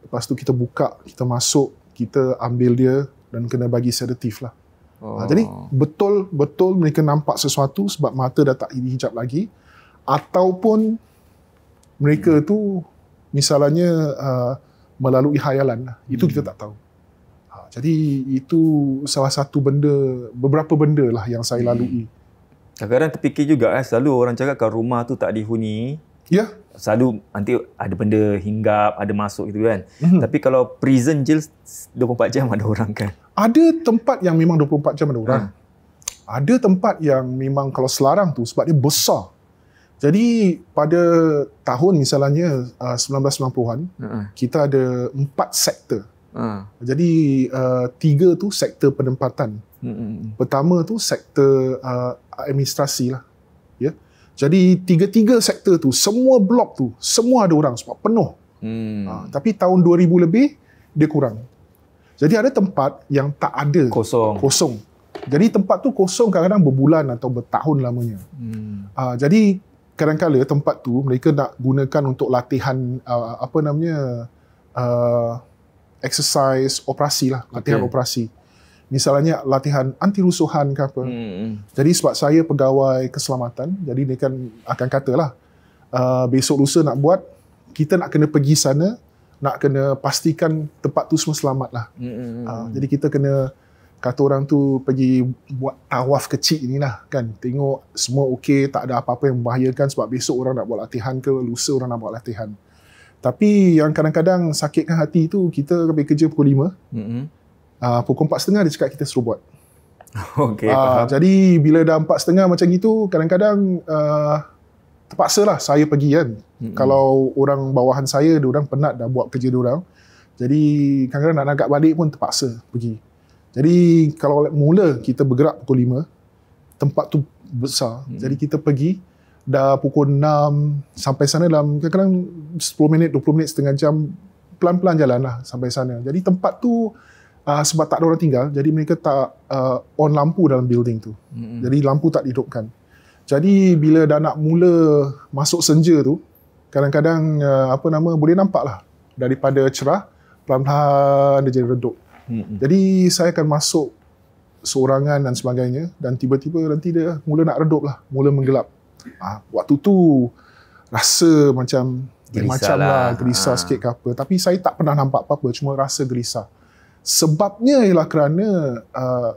lepas tu kita buka, kita masuk, kita ambil dia dan kena bagi sedatif lah. Ah, oh. jadi betul-betul mereka nampak sesuatu sebab mata dah tak ini dihijab lagi ataupun mereka hmm. tu misalnya uh, melalui khayalan lah. Itu hmm. kita tak tahu. Ah, jadi itu salah satu benda, beberapa benda lah yang saya hmm. lalui. Kadang-kadang terfikir juga eh, selalu orang cakap kalau rumah tu tak dihuni, Ya. Yeah. Selalu nanti ada benda hinggap, ada masuk gitu kan. Mm-hmm. Tapi kalau prison jail 24 jam ada orang kan? Ada tempat yang memang 24 jam ada orang. Ha. Ada tempat yang memang kalau selarang tu sebab dia besar. Jadi pada tahun misalnya uh, 1990-an, uh-uh. Hmm. kita ada empat sektor. Uh. Jadi uh, tiga tu sektor penempatan. Uh-uh. Pertama tu sektor uh, administrasi lah. Jadi tiga-tiga sektor tu, semua blok tu, semua ada orang sebab penuh. Hmm. Ha, tapi tahun 2000 lebih, dia kurang. Jadi ada tempat yang tak ada. Kosong. Kosong. Jadi tempat tu kosong kadang-kadang berbulan atau bertahun lamanya. Hmm. Ha, jadi kadang-kadang tempat tu mereka nak gunakan untuk latihan uh, apa namanya uh, exercise operasi lah. Latihan okay. operasi. operasi misalnya latihan anti rusuhan ke apa. Hmm. Jadi sebab saya pegawai keselamatan, jadi dia kan akan katalah uh, ah, besok lusa nak buat, kita nak kena pergi sana, nak kena pastikan tempat tu semua selamat lah. Hmm. Uh, jadi kita kena kata orang tu pergi buat tawaf kecil ni lah kan. Tengok semua okey, tak ada apa-apa yang membahayakan sebab besok orang nak buat latihan ke lusa orang nak buat latihan. Tapi yang kadang-kadang sakitkan hati tu, kita pergi kerja pukul 5. Mm-hmm. Hmm. Uh, pukul setengah dia cakap kita suruh buat. Okay, uh, ah, faham. Jadi bila dah empat setengah macam itu, kadang-kadang uh, terpaksa lah saya pergi kan. Mm-hmm. Kalau orang bawahan saya, dia orang penat dah buat kerja dia orang. Jadi kadang-kadang nak agak balik pun terpaksa pergi. Jadi kalau mula kita bergerak pukul lima tempat tu besar. Mm-hmm. Jadi kita pergi, dah pukul enam sampai sana dalam kadang-kadang 10 minit, dua puluh minit, setengah jam pelan-pelan jalan lah sampai sana. Jadi tempat tu uh, sebab tak ada orang tinggal jadi mereka tak uh, on lampu dalam building tu mm-hmm. jadi lampu tak dihidupkan jadi bila dah nak mula masuk senja tu kadang-kadang uh, apa nama boleh nampak lah daripada cerah pelan-pelan dia jadi redup mm-hmm. jadi saya akan masuk seorangan dan sebagainya dan tiba-tiba nanti dia mula nak redup lah mula menggelap ha, waktu tu rasa macam gelisah macam lah, lah gelisah ha. sikit ke apa tapi saya tak pernah nampak apa-apa cuma rasa gelisah Sebabnya ialah kerana uh,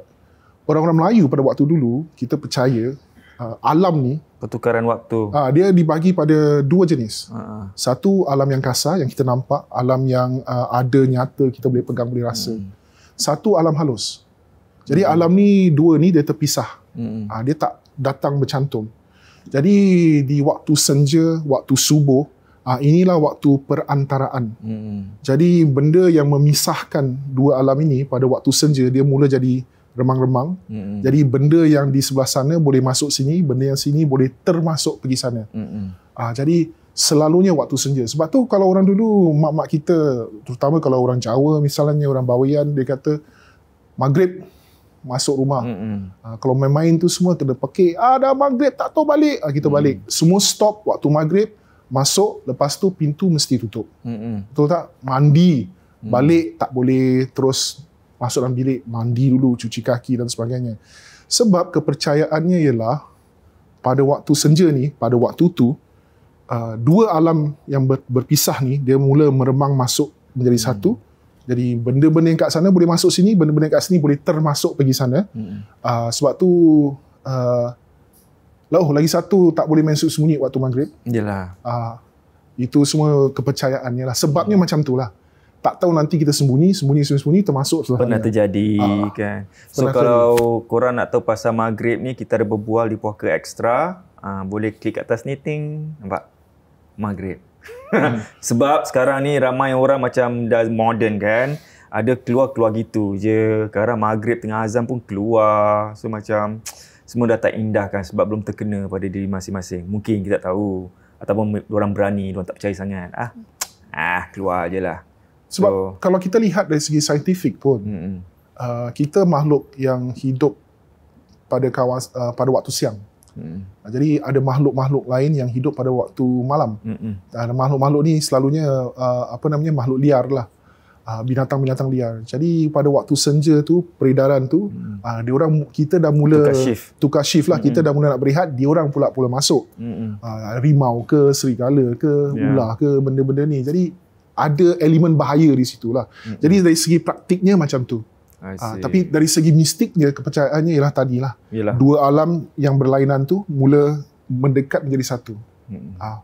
orang-orang Melayu pada waktu dulu kita percaya uh, alam ni pertukaran waktu. Uh, dia dibagi pada dua jenis. Uh-huh. Satu alam yang kasar yang kita nampak, alam yang uh, ada nyata kita boleh pegang boleh rasa. Hmm. Satu alam halus. Jadi hmm. alam ni dua ni dia terpisah. Hmm. Uh, dia tak datang bercantum. Jadi di waktu senja, waktu subuh, Ah inilah waktu perantaraan. Hmm. Jadi benda yang memisahkan dua alam ini pada waktu senja dia mula jadi remang-remang. Hmm. Jadi benda yang di sebelah sana boleh masuk sini, benda yang sini boleh termasuk pergi sana. Hmm. Ah jadi selalunya waktu senja. Sebab tu kalau orang dulu mak-mak kita terutama kalau orang Jawa misalnya orang Bawean dia kata maghrib masuk rumah. Hmm. Ah kalau main-main tu semua kena pekik. Ah dah maghrib tak tahu balik. Ah kita hmm. balik. Semua stop waktu maghrib masuk lepas tu pintu mesti tutup. Mm-hmm. Betul tak? Mandi, mm. balik tak boleh terus masuk dalam bilik, mandi dulu, cuci kaki dan sebagainya. Sebab kepercayaannya ialah pada waktu senja ni, pada waktu tu uh, dua alam yang ber, berpisah ni dia mula meremang masuk menjadi mm. satu. Jadi benda-benda yang kat sana boleh masuk sini, benda-benda yang kat sini boleh termasuk pergi sana. Mm. Uh, sebab tu uh, lah, oh, lagi satu tak boleh mensuk sembunyi waktu maghrib. Yalah. uh, ah, itu semua kepercayaannya lah. Sebabnya hmm. macam lah. Tak tahu nanti kita sembunyi, sembunyi, sembunyi, sembunyi termasuk selalu. Ah, ah. kan? Pernah terjadi uh, kan. So kalau terjadi. korang nak tahu pasal maghrib ni, kita ada berbual di puaka ekstra. Uh, boleh klik atas ni, ting. Nampak? Maghrib. Hmm. Sebab sekarang ni ramai orang macam dah modern kan. Ada keluar-keluar gitu je. Sekarang maghrib tengah azan pun keluar. So macam semua dah tak indah kan sebab belum terkena pada diri masing-masing. Mungkin kita tak tahu ataupun orang berani, orang tak percaya sangat. Ah. Ah, keluar aje lah. Sebab so, kalau kita lihat dari segi saintifik pun, hmm. Uh, kita makhluk yang hidup pada kawas uh, pada waktu siang. Hmm. Uh, jadi ada makhluk-makhluk lain yang hidup pada waktu malam. Hmm. Dan makhluk-makhluk ni selalunya uh, apa namanya makhluk liar lah. Ah, binatang-binatang liar. Jadi pada waktu senja tu peredaran tu hmm. Ah, dia orang kita dah mula tukar shift, tukar shift lah hmm. kita dah mula nak berehat dia orang pula pula masuk. Hmm. Ah, rimau ke serigala ke yeah. ular ke benda-benda ni. Jadi ada elemen bahaya di situlah. Hmm. Jadi dari segi praktiknya macam tu. Uh, tapi dari segi mistiknya kepercayaannya ialah tadilah. Yalah. Dua alam yang berlainan tu mula mendekat menjadi satu. Hmm. Uh.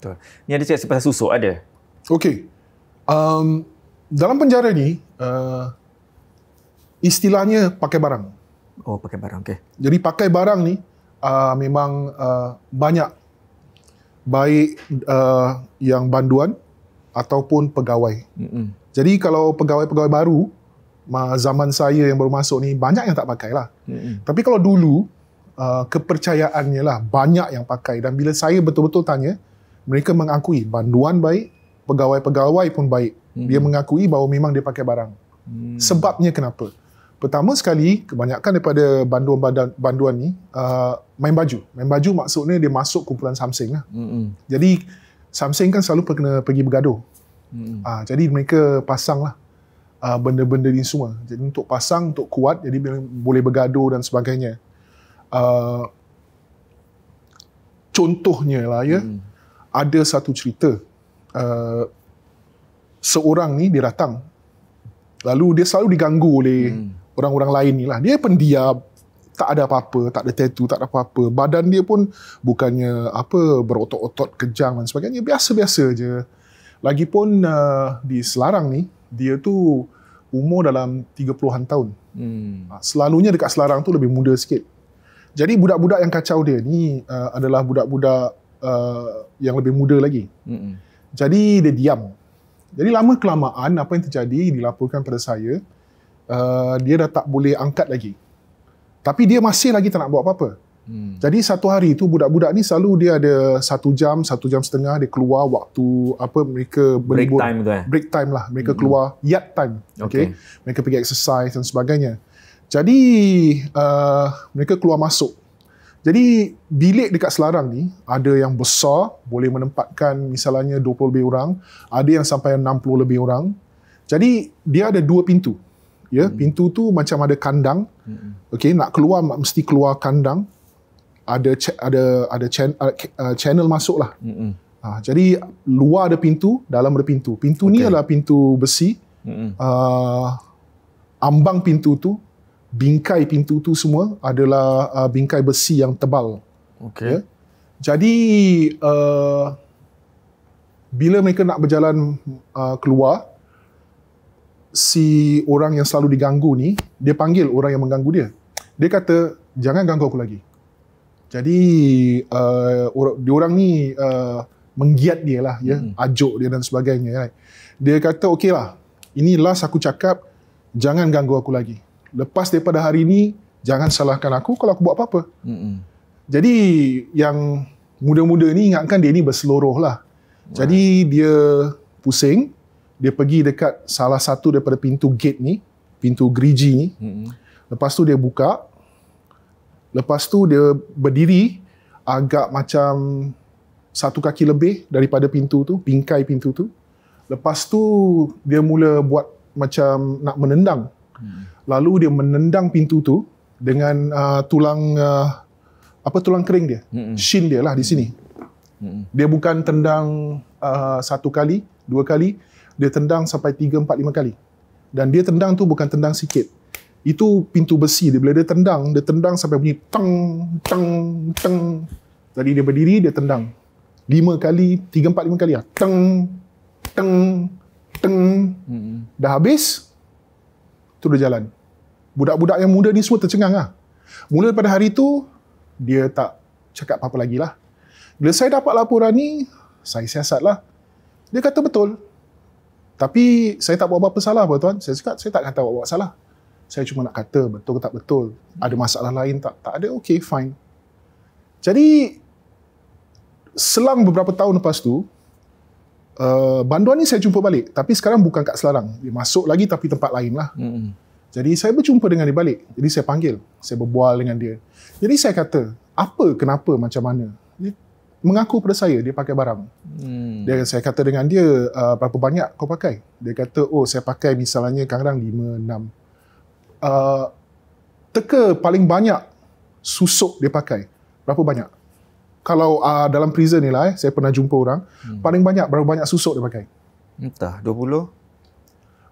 Betul. ada cerita pasal susuk ada. Okey. Um, dalam penjara ni uh, istilahnya pakai barang. Oh, pakai barang. Okey. Jadi pakai barang ni uh, memang uh, banyak baik uh, yang banduan ataupun pegawai. Mm-mm. Jadi kalau pegawai-pegawai baru zaman saya yang baru masuk ni banyak yang tak pakai lah. Tapi kalau dulu Uh, kepercayaannya lah banyak yang pakai dan bila saya betul-betul tanya mereka mengakui banduan baik pegawai-pegawai pun baik Hmm. Dia mengakui bahawa memang dia pakai barang. Hmm. Sebabnya kenapa? Pertama sekali, kebanyakan daripada banduan-banduan ni, uh, main baju. Main baju maksudnya dia masuk kumpulan Samsung. Lah. Hmm. Jadi, Samsung kan selalu kena pergi bergaduh. Hmm. Uh, jadi, mereka pasang lah uh, benda-benda ni semua. Jadi, untuk pasang, untuk kuat, jadi boleh bergaduh dan sebagainya. Uh, contohnya lah ya, hmm. ada satu cerita. Uh, seorang ni dia datang. Lalu dia selalu diganggu oleh hmm. orang-orang lain ni lah. Dia pendiam, tak ada apa-apa, tak ada tattoo, tak ada apa-apa. Badan dia pun bukannya apa berotot-otot kejang dan sebagainya. Biasa-biasa je. Lagipun uh, di Selarang ni, dia tu umur dalam 30-an tahun. Hmm. Ah, selalunya dekat Selarang tu lebih muda sikit. Jadi budak-budak yang kacau dia ni uh, adalah budak-budak uh, yang lebih muda lagi. Hmm. Jadi dia diam. Jadi lama kelamaan apa yang terjadi dilaporkan pada saya uh, dia dah tak boleh angkat lagi. Tapi dia masih lagi tak nak buat apa-apa. Hmm. Jadi satu hari tu budak-budak ni selalu dia ada satu jam, satu jam setengah dia keluar waktu apa mereka berlibur. Break time tu eh? Break time lah. Mereka hmm. keluar yard time. Okay. okay. Mereka pergi exercise dan sebagainya. Jadi uh, mereka keluar masuk jadi bilik dekat Selarang ni ada yang besar boleh menempatkan misalnya 20 lebih orang, ada yang sampai 60 lebih orang. Jadi dia ada dua pintu. Ya, hmm. pintu tu macam ada kandang. Hmm. Okey, nak keluar mesti keluar kandang. Ada ada ada channel, uh, uh, channel masuklah. Hmm. Ha, jadi luar ada pintu, dalam ada pintu. Pintu okay. ni adalah pintu besi. Hmm. Uh, ambang pintu tu bingkai pintu tu semua adalah uh, bingkai besi yang tebal. Okey. Ya? Jadi uh, bila mereka nak berjalan uh, keluar si orang yang selalu diganggu ni dia panggil orang yang mengganggu dia. Dia kata jangan ganggu aku lagi. Jadi uh, dia orang ni uh, menggiat dia lah ya, hmm. ajuk dia dan sebagainya. Right? Dia kata okeylah. Ini last aku cakap jangan ganggu aku lagi lepas daripada hari ini jangan salahkan aku kalau aku buat apa-apa. Hmm. Jadi yang muda-muda ni ingatkan dia ni berseluruh lah. Jadi dia pusing, dia pergi dekat salah satu daripada pintu gate ni, pintu gereji ni. Hmm. Lepas tu dia buka. Lepas tu dia berdiri agak macam satu kaki lebih daripada pintu tu, pingkai pintu tu. Lepas tu dia mula buat macam nak menendang. Hmm lalu dia menendang pintu tu dengan uh, tulang uh, apa tulang kering dia Mm-mm. shin dia lah di sini Mm-mm. dia bukan tendang uh, satu kali dua kali dia tendang sampai tiga empat lima kali dan dia tendang tu bukan tendang sikit itu pintu besi dia bila dia tendang dia tendang sampai bunyi teng teng teng tadi dia berdiri dia tendang lima kali tiga empat lima kali ya lah. teng teng teng Mm-mm. dah habis tu dia jalan budak-budak yang muda ni semua tercengang lah. Mula pada hari tu, dia tak cakap apa-apa lagi lah. Bila saya dapat laporan ni, saya siasat lah. Dia kata betul. Tapi saya tak buat apa-apa salah, tuan. Saya cakap, saya tak kata buat-buat salah. Saya cuma nak kata betul ke tak betul. Ada masalah lain tak? Tak ada, okay, fine. Jadi, selang beberapa tahun lepas tu, Uh, banduan ni saya jumpa balik. Tapi sekarang bukan kat Selarang. Dia masuk lagi tapi tempat lain lah. Mm-hmm. Jadi saya berjumpa dengan dia balik. Jadi saya panggil, saya berbual dengan dia. Jadi saya kata, apa kenapa macam mana? Dia mengaku pada saya dia pakai barang. Hmm. Dia saya kata dengan dia uh, berapa banyak kau pakai? Dia kata, "Oh, saya pakai misalnya kadang-kadang 5 6." Uh, teka paling banyak susuk dia pakai. Berapa banyak? Kalau uh, dalam prison ni lah eh, saya pernah jumpa orang, hmm. paling banyak berapa banyak susuk dia pakai? Entah,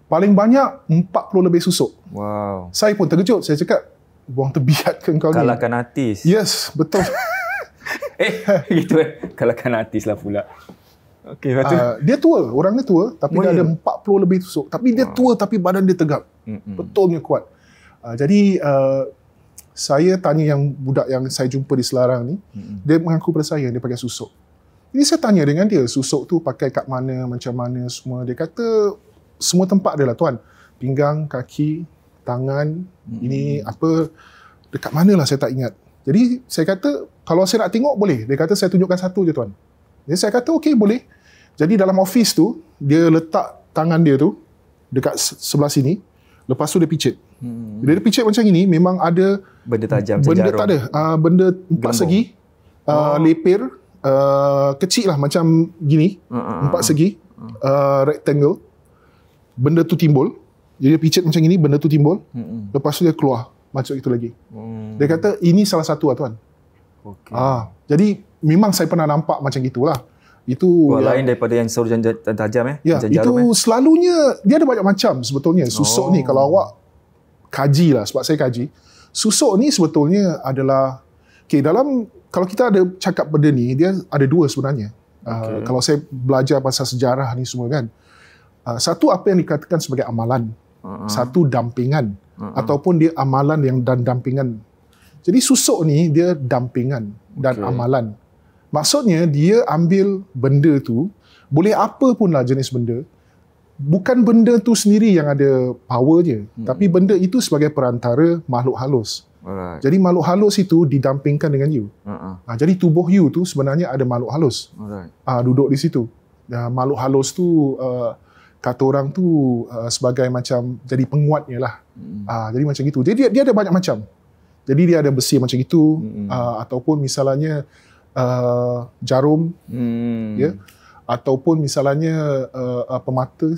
Paling banyak 40 lebih susuk. Wow. Saya pun terkejut. Saya cakap, buang terbiat ke kau ni? Kalahkan artis. Yes, betul. eh, gitu eh. Kalahkan artis lah pula. Okay, uh, ah, dia tua. Orang dia tua. Tapi Mereka. dia ada 40 lebih susuk. Tapi dia wow. tua tapi badan dia tegap. Mm-mm. Betulnya kuat. Uh, jadi, uh, saya tanya yang budak yang saya jumpa di Selarang ni, mm-hmm. dia mengaku pada saya dia pakai susuk. Ini saya tanya dengan dia, susuk tu pakai kat mana, macam mana semua. Dia kata semua tempat dia lah tuan. Pinggang, kaki, tangan, hmm. ini apa, dekat mana lah saya tak ingat. Jadi saya kata, kalau saya nak tengok boleh. Dia kata saya tunjukkan satu je tuan. Jadi saya kata okey boleh. Jadi dalam office tu, dia letak tangan dia tu dekat sebelah sini. Lepas tu dia picit. Hmm. Bila dia picit macam ini, memang ada benda tajam benda sejarum. tak ada. Uh, benda empat Gembong. segi, uh, oh. lepir, uh, kecil lah macam gini. Uh, uh, empat segi, uh, rectangle. Uh, benda tu timbul. Jadi dia picit macam ini, benda tu timbul. Hmm. Lepas tu dia keluar, masuk itu lagi. Hmm. Dia kata, ini salah satu lah tuan. Okay. Ah, jadi memang saya pernah nampak macam itulah. Itu Buat ya. lain daripada yang suruh jan tajam eh. Ya, jan jarum, itu eh. selalunya dia ada banyak macam sebetulnya. Susuk oh. ni kalau awak kaji lah sebab saya kaji. Susuk ni sebetulnya adalah okay, dalam kalau kita ada cakap benda ni dia ada dua sebenarnya. Ah, okay. Uh, kalau saya belajar pasal sejarah ni semua kan. Uh, Ah, satu apa yang dikatakan sebagai amalan, uh-huh. satu dampingan uh-huh. ataupun dia amalan yang dan dampingan. Jadi susuk ni dia dampingan dan amalan. Maksudnya dia ambil benda tu, boleh apa pun lah jenis benda, bukan benda tu sendiri yang ada power je, uh tapi benda itu sebagai perantara makhluk halus. Alright. Jadi makhluk halus itu didampingkan dengan you. Uh-huh. Jadi tubuh you tu sebenarnya ada makhluk halus. Uh, duduk di situ. Uh, makhluk halus tu uh, kata orang tu uh, sebagai macam jadi penguatnya lah. Hmm. Uh, jadi macam itu. Jadi dia, dia ada banyak macam. Jadi dia ada besi macam itu hmm. uh, ataupun misalnya uh, jarum hmm. ya yeah? ataupun misalnya uh, uh, pemata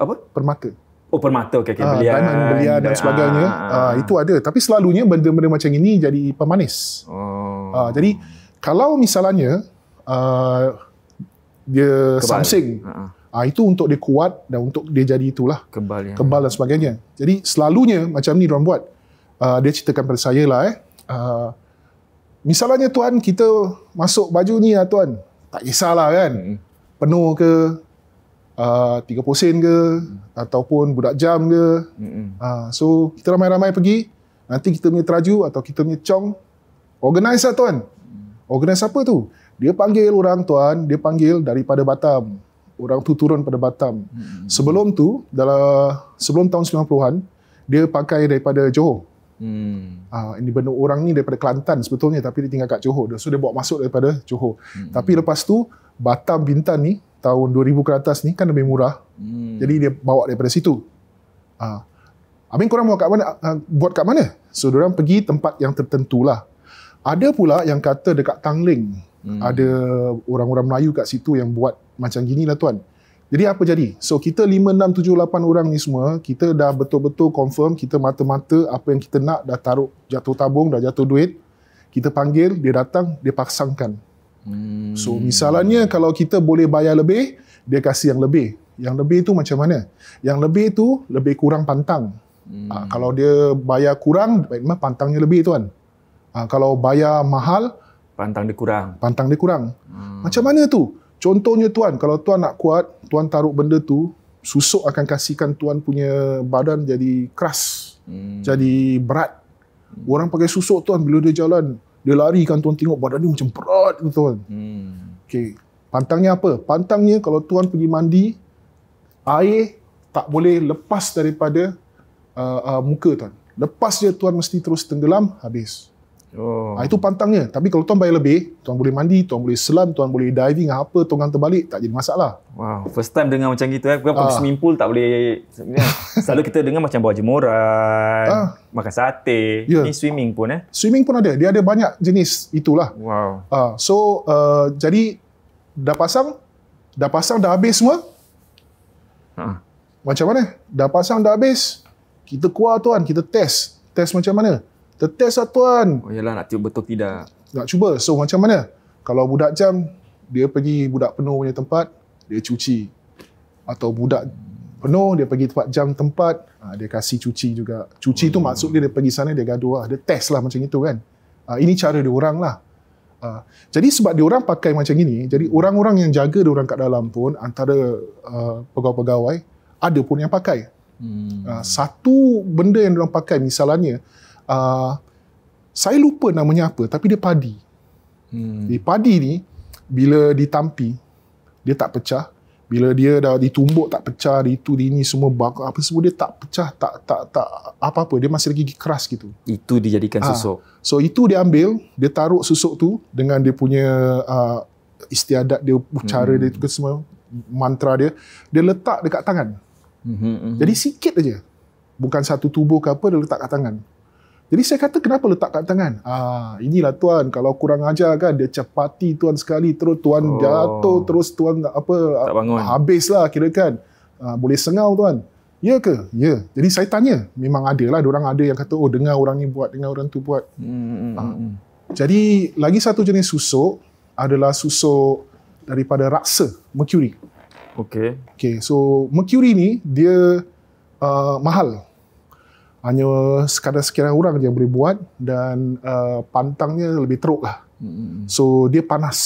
apa? Permata. Oh permata okey okay. Ah, belian. Uh, belian dan sebagainya. Ah. Uh, itu ada tapi selalunya benda-benda macam ini jadi pemanis. Oh. Uh, jadi kalau misalnya uh, dia Kebal. samsing. Uh-huh. Ha, itu untuk dia kuat dan untuk dia jadi itulah. Kebal. Ya. Kebal dan sebagainya. Jadi selalunya macam ni diorang buat. Uh, dia ceritakan pada saya lah eh. Uh, misalnya tuan kita masuk baju ni lah tuan. Tak kisahlah kan. Hmm. Penuh ke tiga uh, 30 ke hmm. ataupun budak jam ke. Hmm. Uh, so kita ramai-ramai pergi. Nanti kita punya teraju atau kita punya cong. Organize lah tuan. Hmm. Organize apa tu? Dia panggil orang tuan. Dia panggil daripada Batam orang tu turun pada Batam. Hmm. Sebelum tu dalam sebelum tahun 90-an dia pakai daripada Johor. Hmm. Ah ini benda orang ni daripada Kelantan sebetulnya tapi dia tinggal kat Johor. So sudah bawa masuk daripada Johor. Hmm. Tapi lepas tu Batam Bintan ni tahun 2000 ke atas ni kan lebih murah. Hmm. Jadi dia bawa daripada situ. Ah Amin korang buat kat mana? Ah, buat kat mana? So diorang pergi tempat yang tertentu lah. Ada pula yang kata dekat Tangling. Hmm. Ada orang-orang Melayu kat situ yang buat macam gini lah tuan. Jadi apa jadi? So kita 5, 6, 7, 8 orang ni semua, kita dah betul-betul confirm, kita mata-mata apa yang kita nak, dah taruh jatuh tabung, dah jatuh duit. Kita panggil, dia datang, dia pasangkan. Hmm. So misalnya kalau kita boleh bayar lebih, dia kasih yang lebih. Yang lebih itu macam mana? Yang lebih itu lebih kurang pantang. Hmm. Ha, kalau dia bayar kurang, memang pantangnya lebih tuan. Ha, kalau bayar mahal, pantang dia kurang. Pantang dia kurang. Hmm. Macam mana tu? Contohnya tuan, kalau tuan nak kuat, tuan taruh benda tu, susuk akan kasihkan tuan punya badan jadi keras. Hmm. Jadi berat. Orang pakai susuk tuan bila dia jalan, dia lari kan tuan tengok badan dia macam berat tu tuan. Hmm. Okay. Pantangnya apa? Pantangnya kalau tuan pergi mandi, air tak boleh lepas daripada uh, uh, muka tuan. Lepas je tuan mesti terus tenggelam, habis. Oh. Ha, itu pantangnya. Tapi kalau tuan bayar lebih, tuan boleh mandi, tuan boleh selam, tuan boleh diving, apa, tuan terbalik, tak jadi masalah. Wow, first time dengar macam gitu. Eh. Kenapa ah. ha. swimming pool tak boleh... Selalu kita dengar macam bawa jemuran, ha. makan sate. Yeah. Ini swimming pun eh? Swimming pun ada. Dia ada banyak jenis itulah. Wow. Ha. So, uh, jadi dah pasang, dah pasang, dah habis semua. Ha. Macam mana? Dah pasang, dah habis. Kita keluar tuan, kita test. Test macam mana? Kita test lah tuan. Oh yalah nak tiup betul tidak. Nak cuba. So macam mana? Kalau budak jam, dia pergi budak penuh punya tempat, dia cuci. Atau budak penuh, dia pergi tempat jam tempat, ah, dia kasih cuci juga. Cuci hmm. tu maksud dia, dia pergi sana, dia gaduh lah. Dia test lah macam itu kan. Ah, ini cara dia orang lah. Ah, jadi sebab dia orang pakai macam ini, jadi orang-orang yang jaga dia orang kat dalam pun, antara pegawai-pegawai, ada pun yang pakai. Hmm. satu benda yang dia orang pakai, misalnya, uh, saya lupa namanya apa tapi dia padi. Hmm. Di padi ni bila ditampi dia tak pecah, bila dia dah ditumbuk tak pecah, di itu di ini semua bak apa semua dia tak pecah, tak tak tak apa-apa, dia masih lagi gigi keras gitu. Itu dijadikan ah, susuk. so itu dia ambil, dia taruh susuk tu dengan dia punya uh, istiadat dia uh, cara hmm. dia itu semua mantra dia dia letak dekat tangan. hmm, hmm. Jadi sikit aja. Bukan satu tubuh ke apa dia letak kat tangan. Jadi saya kata kenapa letak kat tangan? Ah, inilah tuan kalau kurang ajar kan dia cepati tuan sekali terus tuan oh. jatuh terus tuan apa habis lah kira kan. Ah, boleh sengau tuan. Ya ke? Ya. Jadi saya tanya, memang ada lah orang ada yang kata oh dengar orang ni buat dengar orang tu buat. Hmm. hmm ah. Hmm, hmm. Jadi lagi satu jenis susuk adalah susuk daripada raksa mercury. Okey. Okey, so mercury ni dia uh, mahal hanya sekadar sekian orang yang boleh buat dan uh, pantangnya lebih teruk lah. Hmm. So dia panas.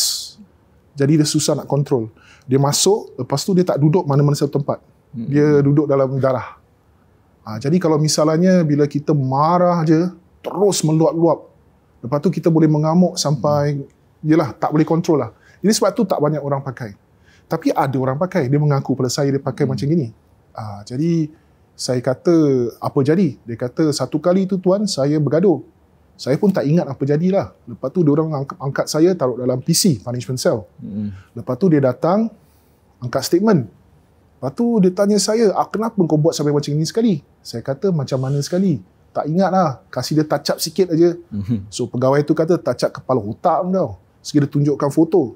Jadi dia susah nak kontrol. Dia masuk, lepas tu dia tak duduk mana-mana satu tempat. Hmm. Dia duduk dalam darah. Ha, jadi kalau misalnya bila kita marah aja terus meluap-luap. Lepas tu kita boleh mengamuk sampai, hmm. yelah tak boleh kontrol lah. Ini sebab tu tak banyak orang pakai. Tapi ada orang pakai. Dia mengaku pada saya dia pakai hmm. macam gini. Ha, jadi, saya kata apa jadi dia kata satu kali tu tuan saya bergaduh saya pun tak ingat apa jadilah lepas tu dia orang angkat, saya taruh dalam PC punishment cell hmm. lepas tu dia datang angkat statement lepas tu dia tanya saya ah, kenapa kau buat sampai macam ni sekali saya kata macam mana sekali tak ingat lah. Kasih dia touch up sikit aja. Hmm. So pegawai tu kata touch up kepala otak pun tau. Sekiranya tunjukkan foto.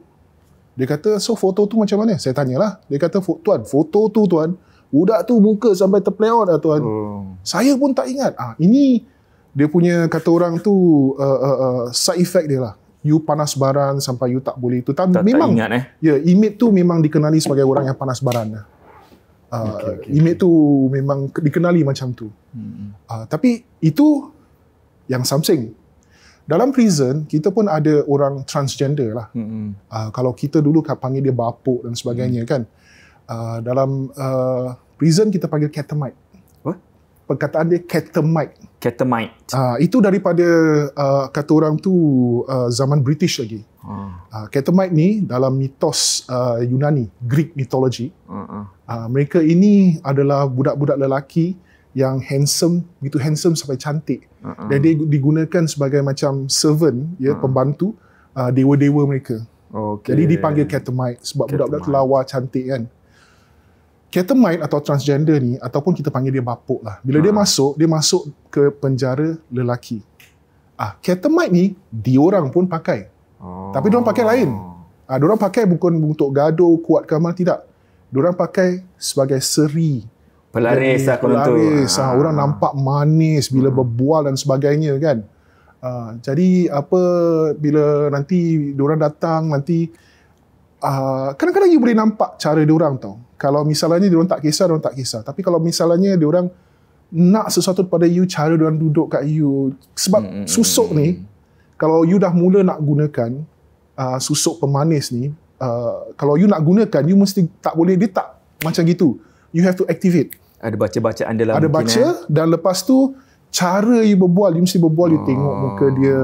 Dia kata, so foto tu macam mana? Saya tanyalah. Dia kata, tuan, foto tu tuan, Budak tu muka sampai terpleon out lah tuan. Oh. Saya pun tak ingat. Ah, ini dia punya kata orang tu uh, uh, uh, side effect dia lah. You panas baran sampai you tak boleh itu. Tak, memang, tak ingat eh. Ya, yeah, Imit tu memang dikenali sebagai orang yang panas baran lah. Uh, ah, okay, okay, Imit okay. tu memang dikenali macam tu. Hmm. Uh, tapi itu yang something. Dalam prison, kita pun ada orang transgender lah. Hmm. Uh, kalau kita dulu kan panggil dia bapuk dan sebagainya hmm. kan. Uh, dalam uh, Reason kita panggil catamite. Apa? Perkataan dia catamite. Catamite. Uh, ah, itu daripada uh, kata orang tu uh, zaman British lagi. Uh. Uh, catamite ni dalam mitos uh, Yunani, Greek mythology. Uh-uh. Uh, mereka ini adalah budak-budak lelaki yang handsome, begitu handsome sampai cantik. Uh-uh. dia digunakan sebagai macam servant, ya, uh-uh. pembantu uh, dewa-dewa mereka. Okay. Jadi dipanggil catamite sebab budak-budak tu lawa, cantik kan. Ketamite atau transgender ni ataupun kita panggil dia bapuk lah. Bila ha. dia ah. masuk, dia masuk ke penjara lelaki. Ah, ketamite ni dia orang pun pakai. Oh. Tapi diorang pakai lain. Oh. Ah, diorang pakai bukan untuk gaduh, kuat ke mana, tidak. Diorang pakai sebagai seri. Pelaris lah kalau tu. Ah, ha. orang nampak manis bila hmm. berbual dan sebagainya kan. Ah, jadi apa bila nanti diorang datang nanti uh, kadang-kadang you boleh nampak cara dia orang tau. Kalau misalnya dia orang tak kisah, dia orang tak kisah. Tapi kalau misalnya dia orang nak sesuatu pada you, cara dia orang duduk kat you. Sebab hmm, hmm, hmm susuk hmm, ni, kalau you dah mula nak gunakan uh, susuk pemanis ni, uh, kalau you nak gunakan, you mesti tak boleh, dia tak macam gitu. You have to activate. Ada baca-bacaan dalam Ada baca eh? dan lepas tu, cara you berbual, you mesti berbual, you tengok muka dia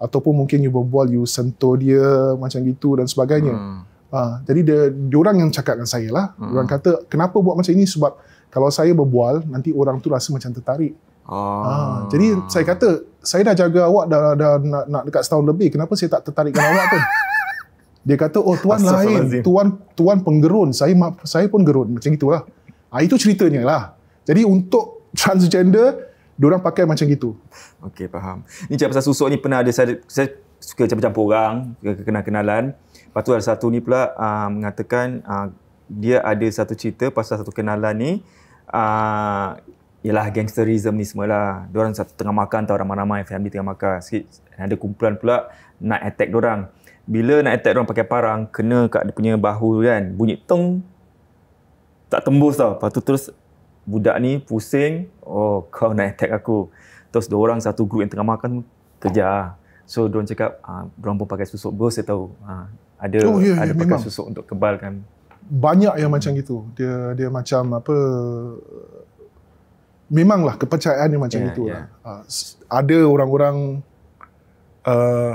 ataupun mungkin you berbual, you sentuh dia macam gitu dan sebagainya. Hmm. Ha, jadi dia orang yang cakap dengan saya lah. Hmm. Orang kata kenapa buat macam ini sebab kalau saya berbual nanti orang tu rasa macam tertarik. Oh. Ha, jadi saya kata saya dah jaga awak dah, dah, dah nak, nak dekat setahun lebih. Kenapa saya tak tertarik dengan awak tu? Dia kata oh tuan lain, tuan tuan penggerun. Saya ma- saya pun gerun macam gitulah. Ha, itu ceritanya lah. Jadi untuk transgender orang pakai macam gitu. Okey faham. Ini cakap pasal susuk ni pernah ada saya, saya suka campur-campur orang, kenal-kenalan. Lepas tu ada satu ni pula uh, mengatakan uh, dia ada satu cerita pasal satu kenalan ni uh, ialah gangsterism ni semualah. Diorang satu tengah makan tau ramai-ramai family tengah makan. Sikit ada kumpulan pula nak attack diorang. Bila nak attack diorang pakai parang kena kat dia punya bahu kan bunyi tong tak tembus tau. Lepas tu terus budak ni pusing, oh kau nak attack aku. Terus dua orang satu grup yang tengah makan kejar. So, diorang cakap, ah, diorang pun pakai susuk bos, saya tahu. Ah, ada oh, yeah, ya, ada yeah, ya, bekas susuk untuk kebalkan. Banyak yang macam gitu. Dia dia macam apa memanglah kepercayaan yang macam yeah, itulah. Ya. Yeah. Ada orang-orang uh,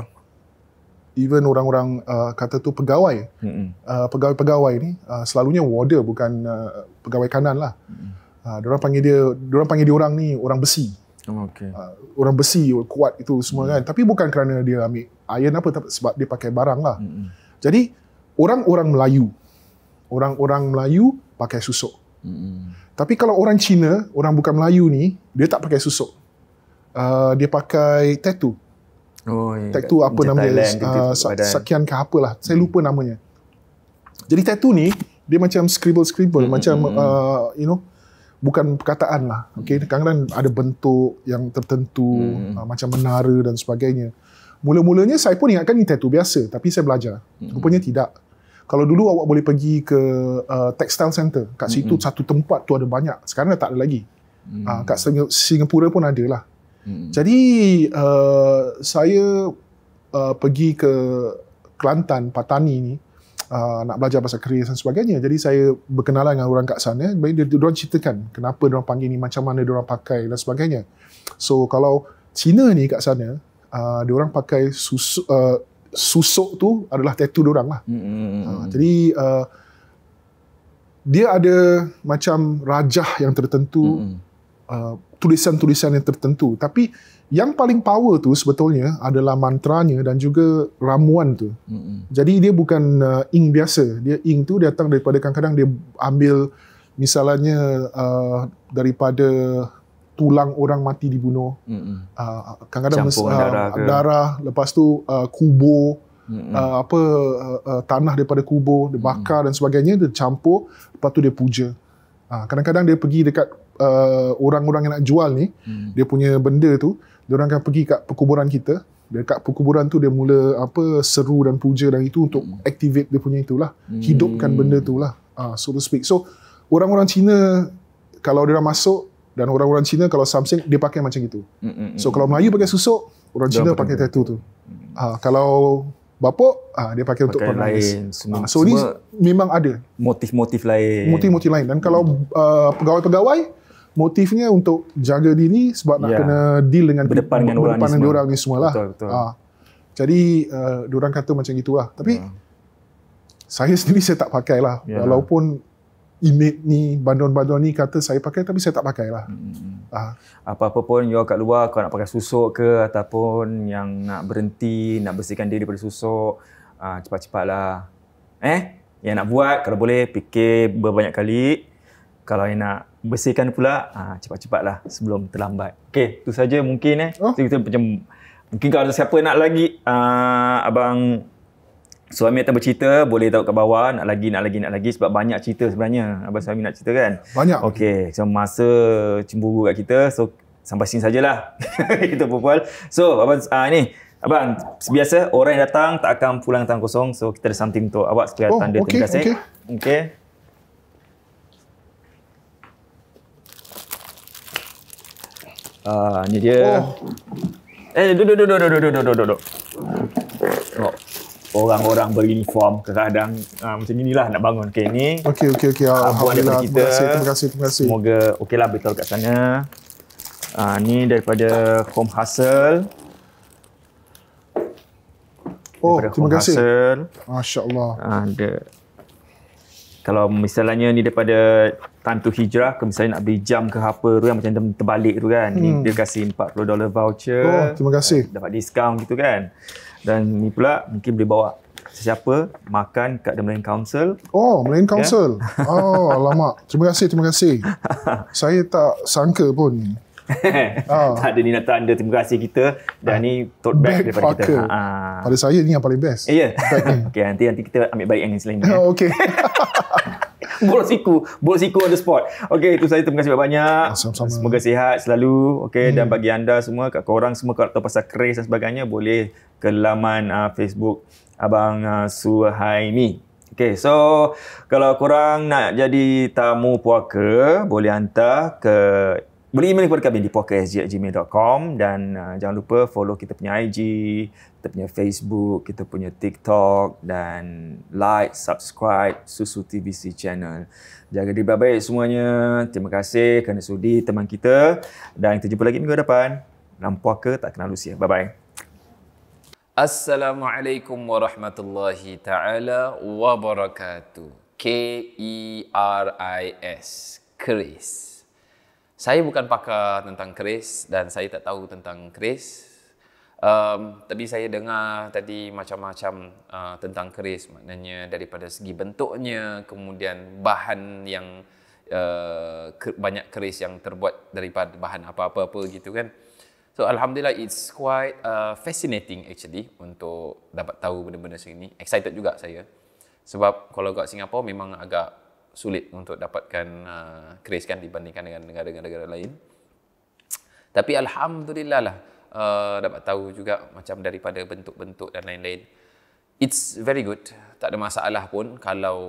even orang-orang uh, kata tu pegawai. Mm-hmm. Uh, pegawai-pegawai ni uh, selalunya warder bukan uh, pegawai kanan lah. Mm-hmm. Uh, dia orang panggil dia dia orang panggil dia orang ni orang besi. Oh, okay. Uh, orang besi kuat itu semua mm-hmm. kan. Tapi bukan kerana dia ambil iron apa sebab dia pakai barang lah. Mm-hmm. Jadi orang-orang Melayu, orang-orang Melayu pakai susuk. Hmm. Tapi kalau orang Cina, orang bukan Melayu ni, dia tak pakai susuk. Uh, dia pakai tattoo. Oh, iya. Tattoo apa Macam namanya? Thailand, uh, sakian ke apalah. Saya hmm. lupa namanya. Jadi tattoo ni, dia macam scribble-scribble, hmm, macam hmm, hmm. uh, you know, bukan perkataan lah. Okay, kadang-kadang ada bentuk yang tertentu, hmm. hmm. Uh, macam menara dan sebagainya. Mula-mulanya saya pun ingatkan ini tattoo biasa tapi saya belajar. Hmm. Rupanya tidak. Kalau dulu awak boleh pergi ke uh, textile center, kat situ hmm satu tempat tu ada banyak. Sekarang dah tak ada lagi. hmm Uh, kat Singapura pun ada lah. hmm Jadi uh, saya uh, pergi ke Kelantan, Patani ni uh, nak belajar pasal kreatif dan sebagainya. Jadi saya berkenalan dengan orang kat sana. Dia, dia, dia, dia ceritakan kenapa dia orang panggil ni, macam mana dia orang pakai dan sebagainya. So kalau Cina ni kat sana, Ah, dia orang pakai susu, uh, susuk tu adalah tattoo dia orang lah. Mm-hmm. Uh, jadi uh, dia ada macam rajah yang tertentu, mm-hmm. uh, tulisan-tulisan yang tertentu. Tapi yang paling power tu sebetulnya adalah mantranya dan juga ramuan tu. Mm-hmm. Jadi dia bukan uh, ing biasa. Dia ing tu datang daripada kadang-kadang dia ambil misalnya uh, daripada tulang orang mati dibunuh. Mm-hmm. Uh, kadang-kadang mes, uh, darah, darah. Lepas tu uh, kubur. Mm-hmm. Uh, apa uh, uh, tanah daripada kubur dibakar mm-hmm. dan sebagainya dia campur lepas tu dia puja. Uh, kadang-kadang dia pergi dekat uh, orang-orang yang nak jual ni mm-hmm. dia punya benda tu dia orang akan pergi kat perkuburan kita dekat perkuburan tu dia mula apa seru dan puja dan itu untuk mm-hmm. activate dia punya itulah mm-hmm. hidupkan benda tu lah uh, so to speak. So orang-orang Cina kalau dia dah masuk dan orang-orang Cina kalau Samsung dia pakai macam itu. Mm, mm, So mm. kalau Melayu pakai susuk, orang Cina pakai tattoo tu. Mm. Ha, kalau bapak, ha, ah, dia pakai, pakai untuk penulis. lain. ha, so ini memang ada. Motif-motif lain. Motif-motif lain. Dan kalau uh, pegawai-pegawai, motifnya untuk jaga diri sebab yeah. nak ya. kena deal dengan berdepan dengan orang, berdepan orang ni, semua. lah. Ha, jadi uh, orang kata macam itulah. Tapi yeah. saya sendiri saya tak pakailah. Yeah. Walaupun imit ni, bandon-bandon ni kata saya pakai tapi saya tak pakai lah. Hmm. Ah. Apa-apa pun you kat luar kau nak pakai susuk ke ataupun yang nak berhenti, nak bersihkan diri daripada susuk, uh, cepat-cepatlah. Eh? Yang nak buat kalau boleh fikir berbanyak kali. Kalau yang nak bersihkan pula, uh, cepat-cepatlah sebelum terlambat. Okey, tu saja mungkin eh. Oh. Kita macam mungkin kalau ada siapa nak lagi uh, abang Suami akan bercerita, boleh tahu kat bawah, nak lagi, nak lagi, nak lagi sebab banyak cerita sebenarnya. Abang Suami nak cerita kan? Banyak. Okey, so masa cemburu kat kita, so sampai sini sajalah. Itu perempuan. So, Abang uh, ni, Abang, biasa orang yang datang tak akan pulang tangan kosong. So, kita ada something untuk awak sebagai oh, tanda okay, terima kasih. Okey. Okay. Ah, uh, ni dia. Oh. Eh, duduk, duduk, duduk, duduk, duduk, duduk, duduk orang-orang beruniform kadang-kadang uh, macam inilah nak bangun okey ni okey okey okey ah, alhamdulillah kita. Terima, kasih, terima kasih terima kasih semoga okeylah betul kat sana uh, ni daripada home hustle oh daripada terima kasih masya ada uh, kalau misalnya ni daripada time to hijrah ke misalnya nak beli jam ke apa tu kan macam terbalik tu kan hmm. dia kasi 40 dollar voucher oh terima kasih dapat diskaun gitu kan dan ni pula mungkin boleh bawa sesiapa makan kat The Malayan Council. Oh, Malayan Council. Yeah. Oh, alamak. Terima kasih, terima kasih. Saya tak sangka pun. ah. Tak ada ni nak tanda terima kasih kita dan ah. ni tote bag Back daripada Parker. kita. Ha. Pada saya ni yang paling best. Eh, ya. Yeah. okay, nanti nanti kita ambil baik yang selain ni. Oh, okay. bola siku bola siku on the spot okey itu saya terima kasih banyak-banyak semoga sihat selalu okey hmm. dan bagi anda semua kat korang semua kalau tahu pasal kris dan sebagainya boleh ke laman uh, Facebook abang uh, Suhaimi Okay, so kalau korang nak jadi tamu puaka, boleh hantar ke boleh email kepada kami di podcast.gmail.com dan uh, jangan lupa follow kita punya IG, kita punya Facebook, kita punya TikTok dan like, subscribe Susu TVC channel. Jaga diri baik-baik semuanya. Terima kasih kerana sudi teman kita dan kita jumpa lagi minggu depan. Dalam ke tak kenal usia. Bye-bye. Assalamualaikum warahmatullahi ta'ala wabarakatuh. K-E-R-I-S. Kris saya bukan pakar tentang keris dan saya tak tahu tentang keris. Um, tapi saya dengar tadi macam-macam uh, tentang keris maknanya daripada segi bentuknya kemudian bahan yang uh, ke- banyak keris yang terbuat daripada bahan apa-apa gitu kan. So alhamdulillah it's quite uh, fascinating actually untuk dapat tahu benda-benda segini. Excited juga saya. Sebab kalau kat Singapura memang agak sulit untuk dapatkan uh, kris kan dibandingkan dengan negara-negara lain. Tapi alhamdulillah lah uh, dapat tahu juga macam daripada bentuk-bentuk dan lain-lain. It's very good. Tak ada masalah pun kalau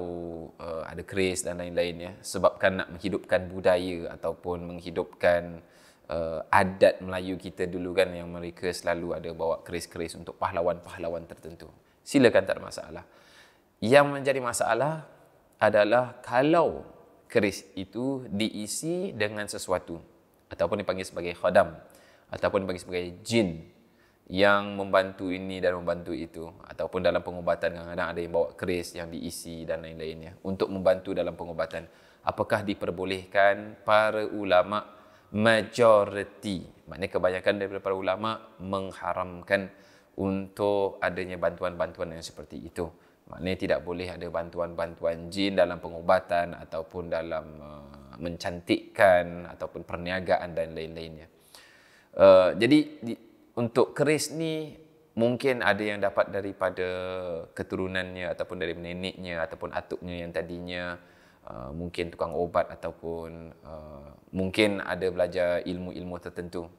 uh, ada kris dan lain-lain ya sebabkan nak menghidupkan budaya ataupun menghidupkan uh, adat Melayu kita dulu kan yang mereka selalu ada bawa kris-kris untuk pahlawan-pahlawan tertentu. Silakan tak ada masalah. Yang menjadi masalah adalah kalau keris itu diisi dengan sesuatu ataupun dipanggil sebagai khadam ataupun dipanggil sebagai jin yang membantu ini dan membantu itu ataupun dalam pengubatan kadang-kadang ada yang bawa keris yang diisi dan lain-lainnya untuk membantu dalam pengubatan apakah diperbolehkan para ulama majoriti maknanya kebanyakan daripada para ulama mengharamkan untuk adanya bantuan-bantuan yang seperti itu Maknanya tidak boleh ada bantuan-bantuan jin dalam pengubatan ataupun dalam uh, mencantikkan ataupun perniagaan dan lain-lainnya. Uh, jadi di, untuk keris ni mungkin ada yang dapat daripada keturunannya ataupun dari neneknya ataupun atuknya yang tadinya uh, mungkin tukang obat ataupun uh, mungkin ada belajar ilmu-ilmu tertentu.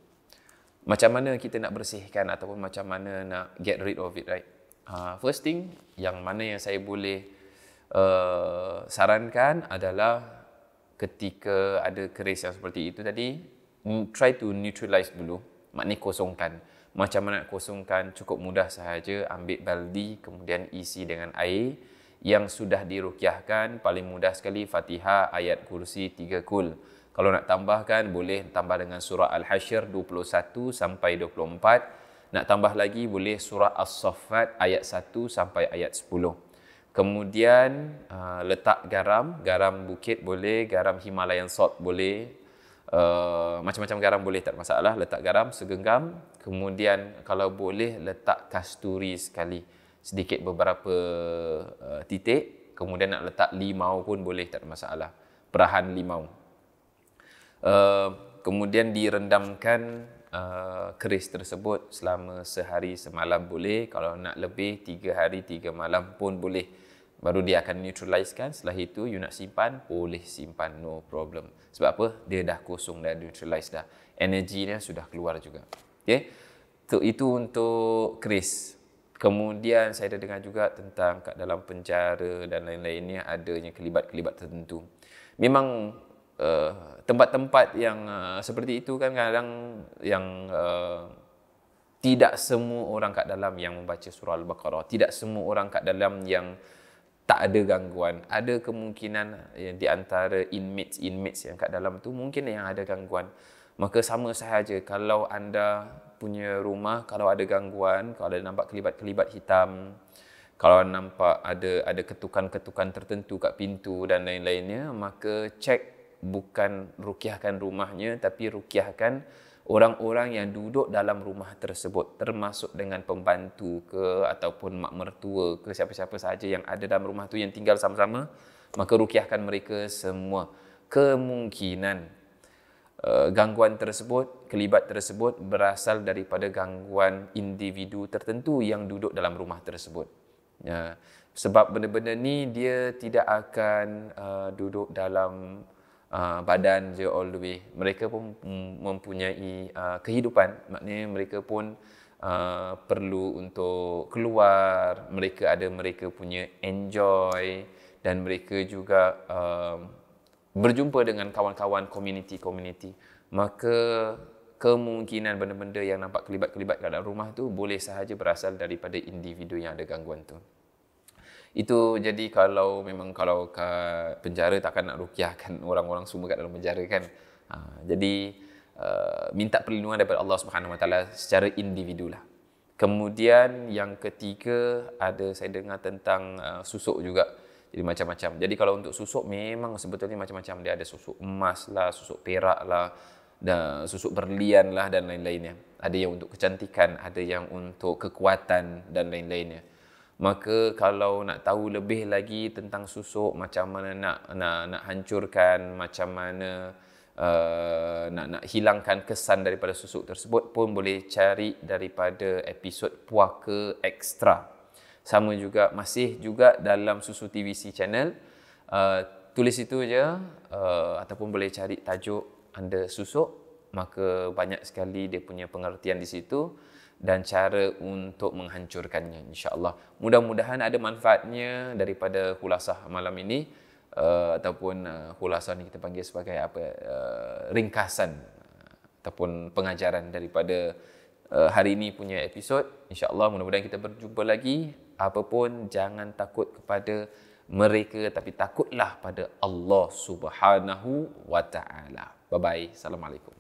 Macam mana kita nak bersihkan ataupun macam mana nak get rid of it, right? uh, first thing yang mana yang saya boleh uh, sarankan adalah ketika ada keris yang seperti itu tadi mm, try to neutralize dulu maknanya kosongkan macam mana nak kosongkan cukup mudah sahaja ambil baldi kemudian isi dengan air yang sudah dirukyahkan paling mudah sekali Fatihah ayat kursi 3 kul kalau nak tambahkan boleh tambah dengan surah al-hasyr 21 sampai nak tambah lagi boleh surah As-Saffat ayat 1 sampai ayat 10. Kemudian uh, letak garam, garam bukit boleh, garam Himalaya salt boleh. Uh, macam-macam garam boleh tak masalah, letak garam segenggam. Kemudian kalau boleh letak kasturi sekali sedikit beberapa uh, titik. Kemudian nak letak limau pun boleh tak masalah. Perahan limau. Uh, kemudian direndamkan Uh, keris tersebut selama sehari semalam boleh kalau nak lebih tiga hari tiga malam pun boleh baru dia akan neutralize setelah itu you nak simpan boleh simpan no problem sebab apa dia dah kosong dah neutralize dah energinya sudah keluar juga okey so, itu untuk keris kemudian saya ada dengar juga tentang kat dalam penjara dan lain-lainnya adanya kelibat-kelibat tertentu memang Eh, tempat-tempat yang uh, seperti itu kan kadang yang uh, tidak semua orang kat dalam yang membaca surah al-baqarah tidak semua orang kat dalam yang tak ada gangguan ada kemungkinan yang di antara inmates inmates yang kat dalam tu mungkin yang ada gangguan maka sama sahaja kalau anda punya rumah kalau ada gangguan kalau ada nampak kelibat-kelibat hitam kalau nampak ada ada ketukan-ketukan tertentu kat pintu dan lain-lainnya maka cek bukan rukiahkan rumahnya tapi rukiahkan orang-orang yang duduk dalam rumah tersebut termasuk dengan pembantu ke ataupun mak mertua ke siapa-siapa sahaja yang ada dalam rumah tu yang tinggal sama-sama maka rukiahkan mereka semua kemungkinan uh, gangguan tersebut kelibat tersebut berasal daripada gangguan individu tertentu yang duduk dalam rumah tersebut uh, sebab benda-benda ni dia tidak akan uh, duduk dalam Ah, badan je all the way. Mereka pun mempunyai uh, kehidupan, maknanya mereka pun uh, perlu untuk keluar, mereka ada mereka punya enjoy dan mereka juga uh, berjumpa dengan kawan-kawan community-community. Maka kemungkinan benda-benda yang nampak kelibat-kelibat dalam rumah tu boleh sahaja berasal daripada individu yang ada gangguan tu. Itu jadi kalau memang kalau kat penjara takkan nak rukiahkan orang-orang semua kat dalam penjara kan. Ha, jadi uh, minta perlindungan daripada Allah Subhanahu Wa Taala secara individu lah. Kemudian yang ketiga ada saya dengar tentang uh, susuk juga. Jadi macam-macam. Jadi kalau untuk susuk memang sebetulnya macam-macam. Dia ada susuk emas lah, susuk perak lah, dan susuk berlian lah dan lain-lainnya. Ada yang untuk kecantikan, ada yang untuk kekuatan dan lain-lainnya. Maka kalau nak tahu lebih lagi tentang susuk macam mana nak nak nak hancurkan macam mana uh, nak nak hilangkan kesan daripada susuk tersebut pun boleh cari daripada episod puaka ekstra. Sama juga masih juga dalam susu TVC channel. Uh, tulis itu aja uh, ataupun boleh cari tajuk anda susuk maka banyak sekali dia punya pengertian di situ dan cara untuk menghancurkannya insyaallah mudah-mudahan ada manfaatnya daripada khulasah malam ini uh, ataupun uh, eh, khulasah ni kita panggil sebagai apa uh, ringkasan uh, ataupun pengajaran daripada uh, hari ini punya episod insyaallah mudah-mudahan kita berjumpa lagi Apa pun, jangan takut kepada mereka tapi takutlah pada Allah Subhanahu wa taala bye bye assalamualaikum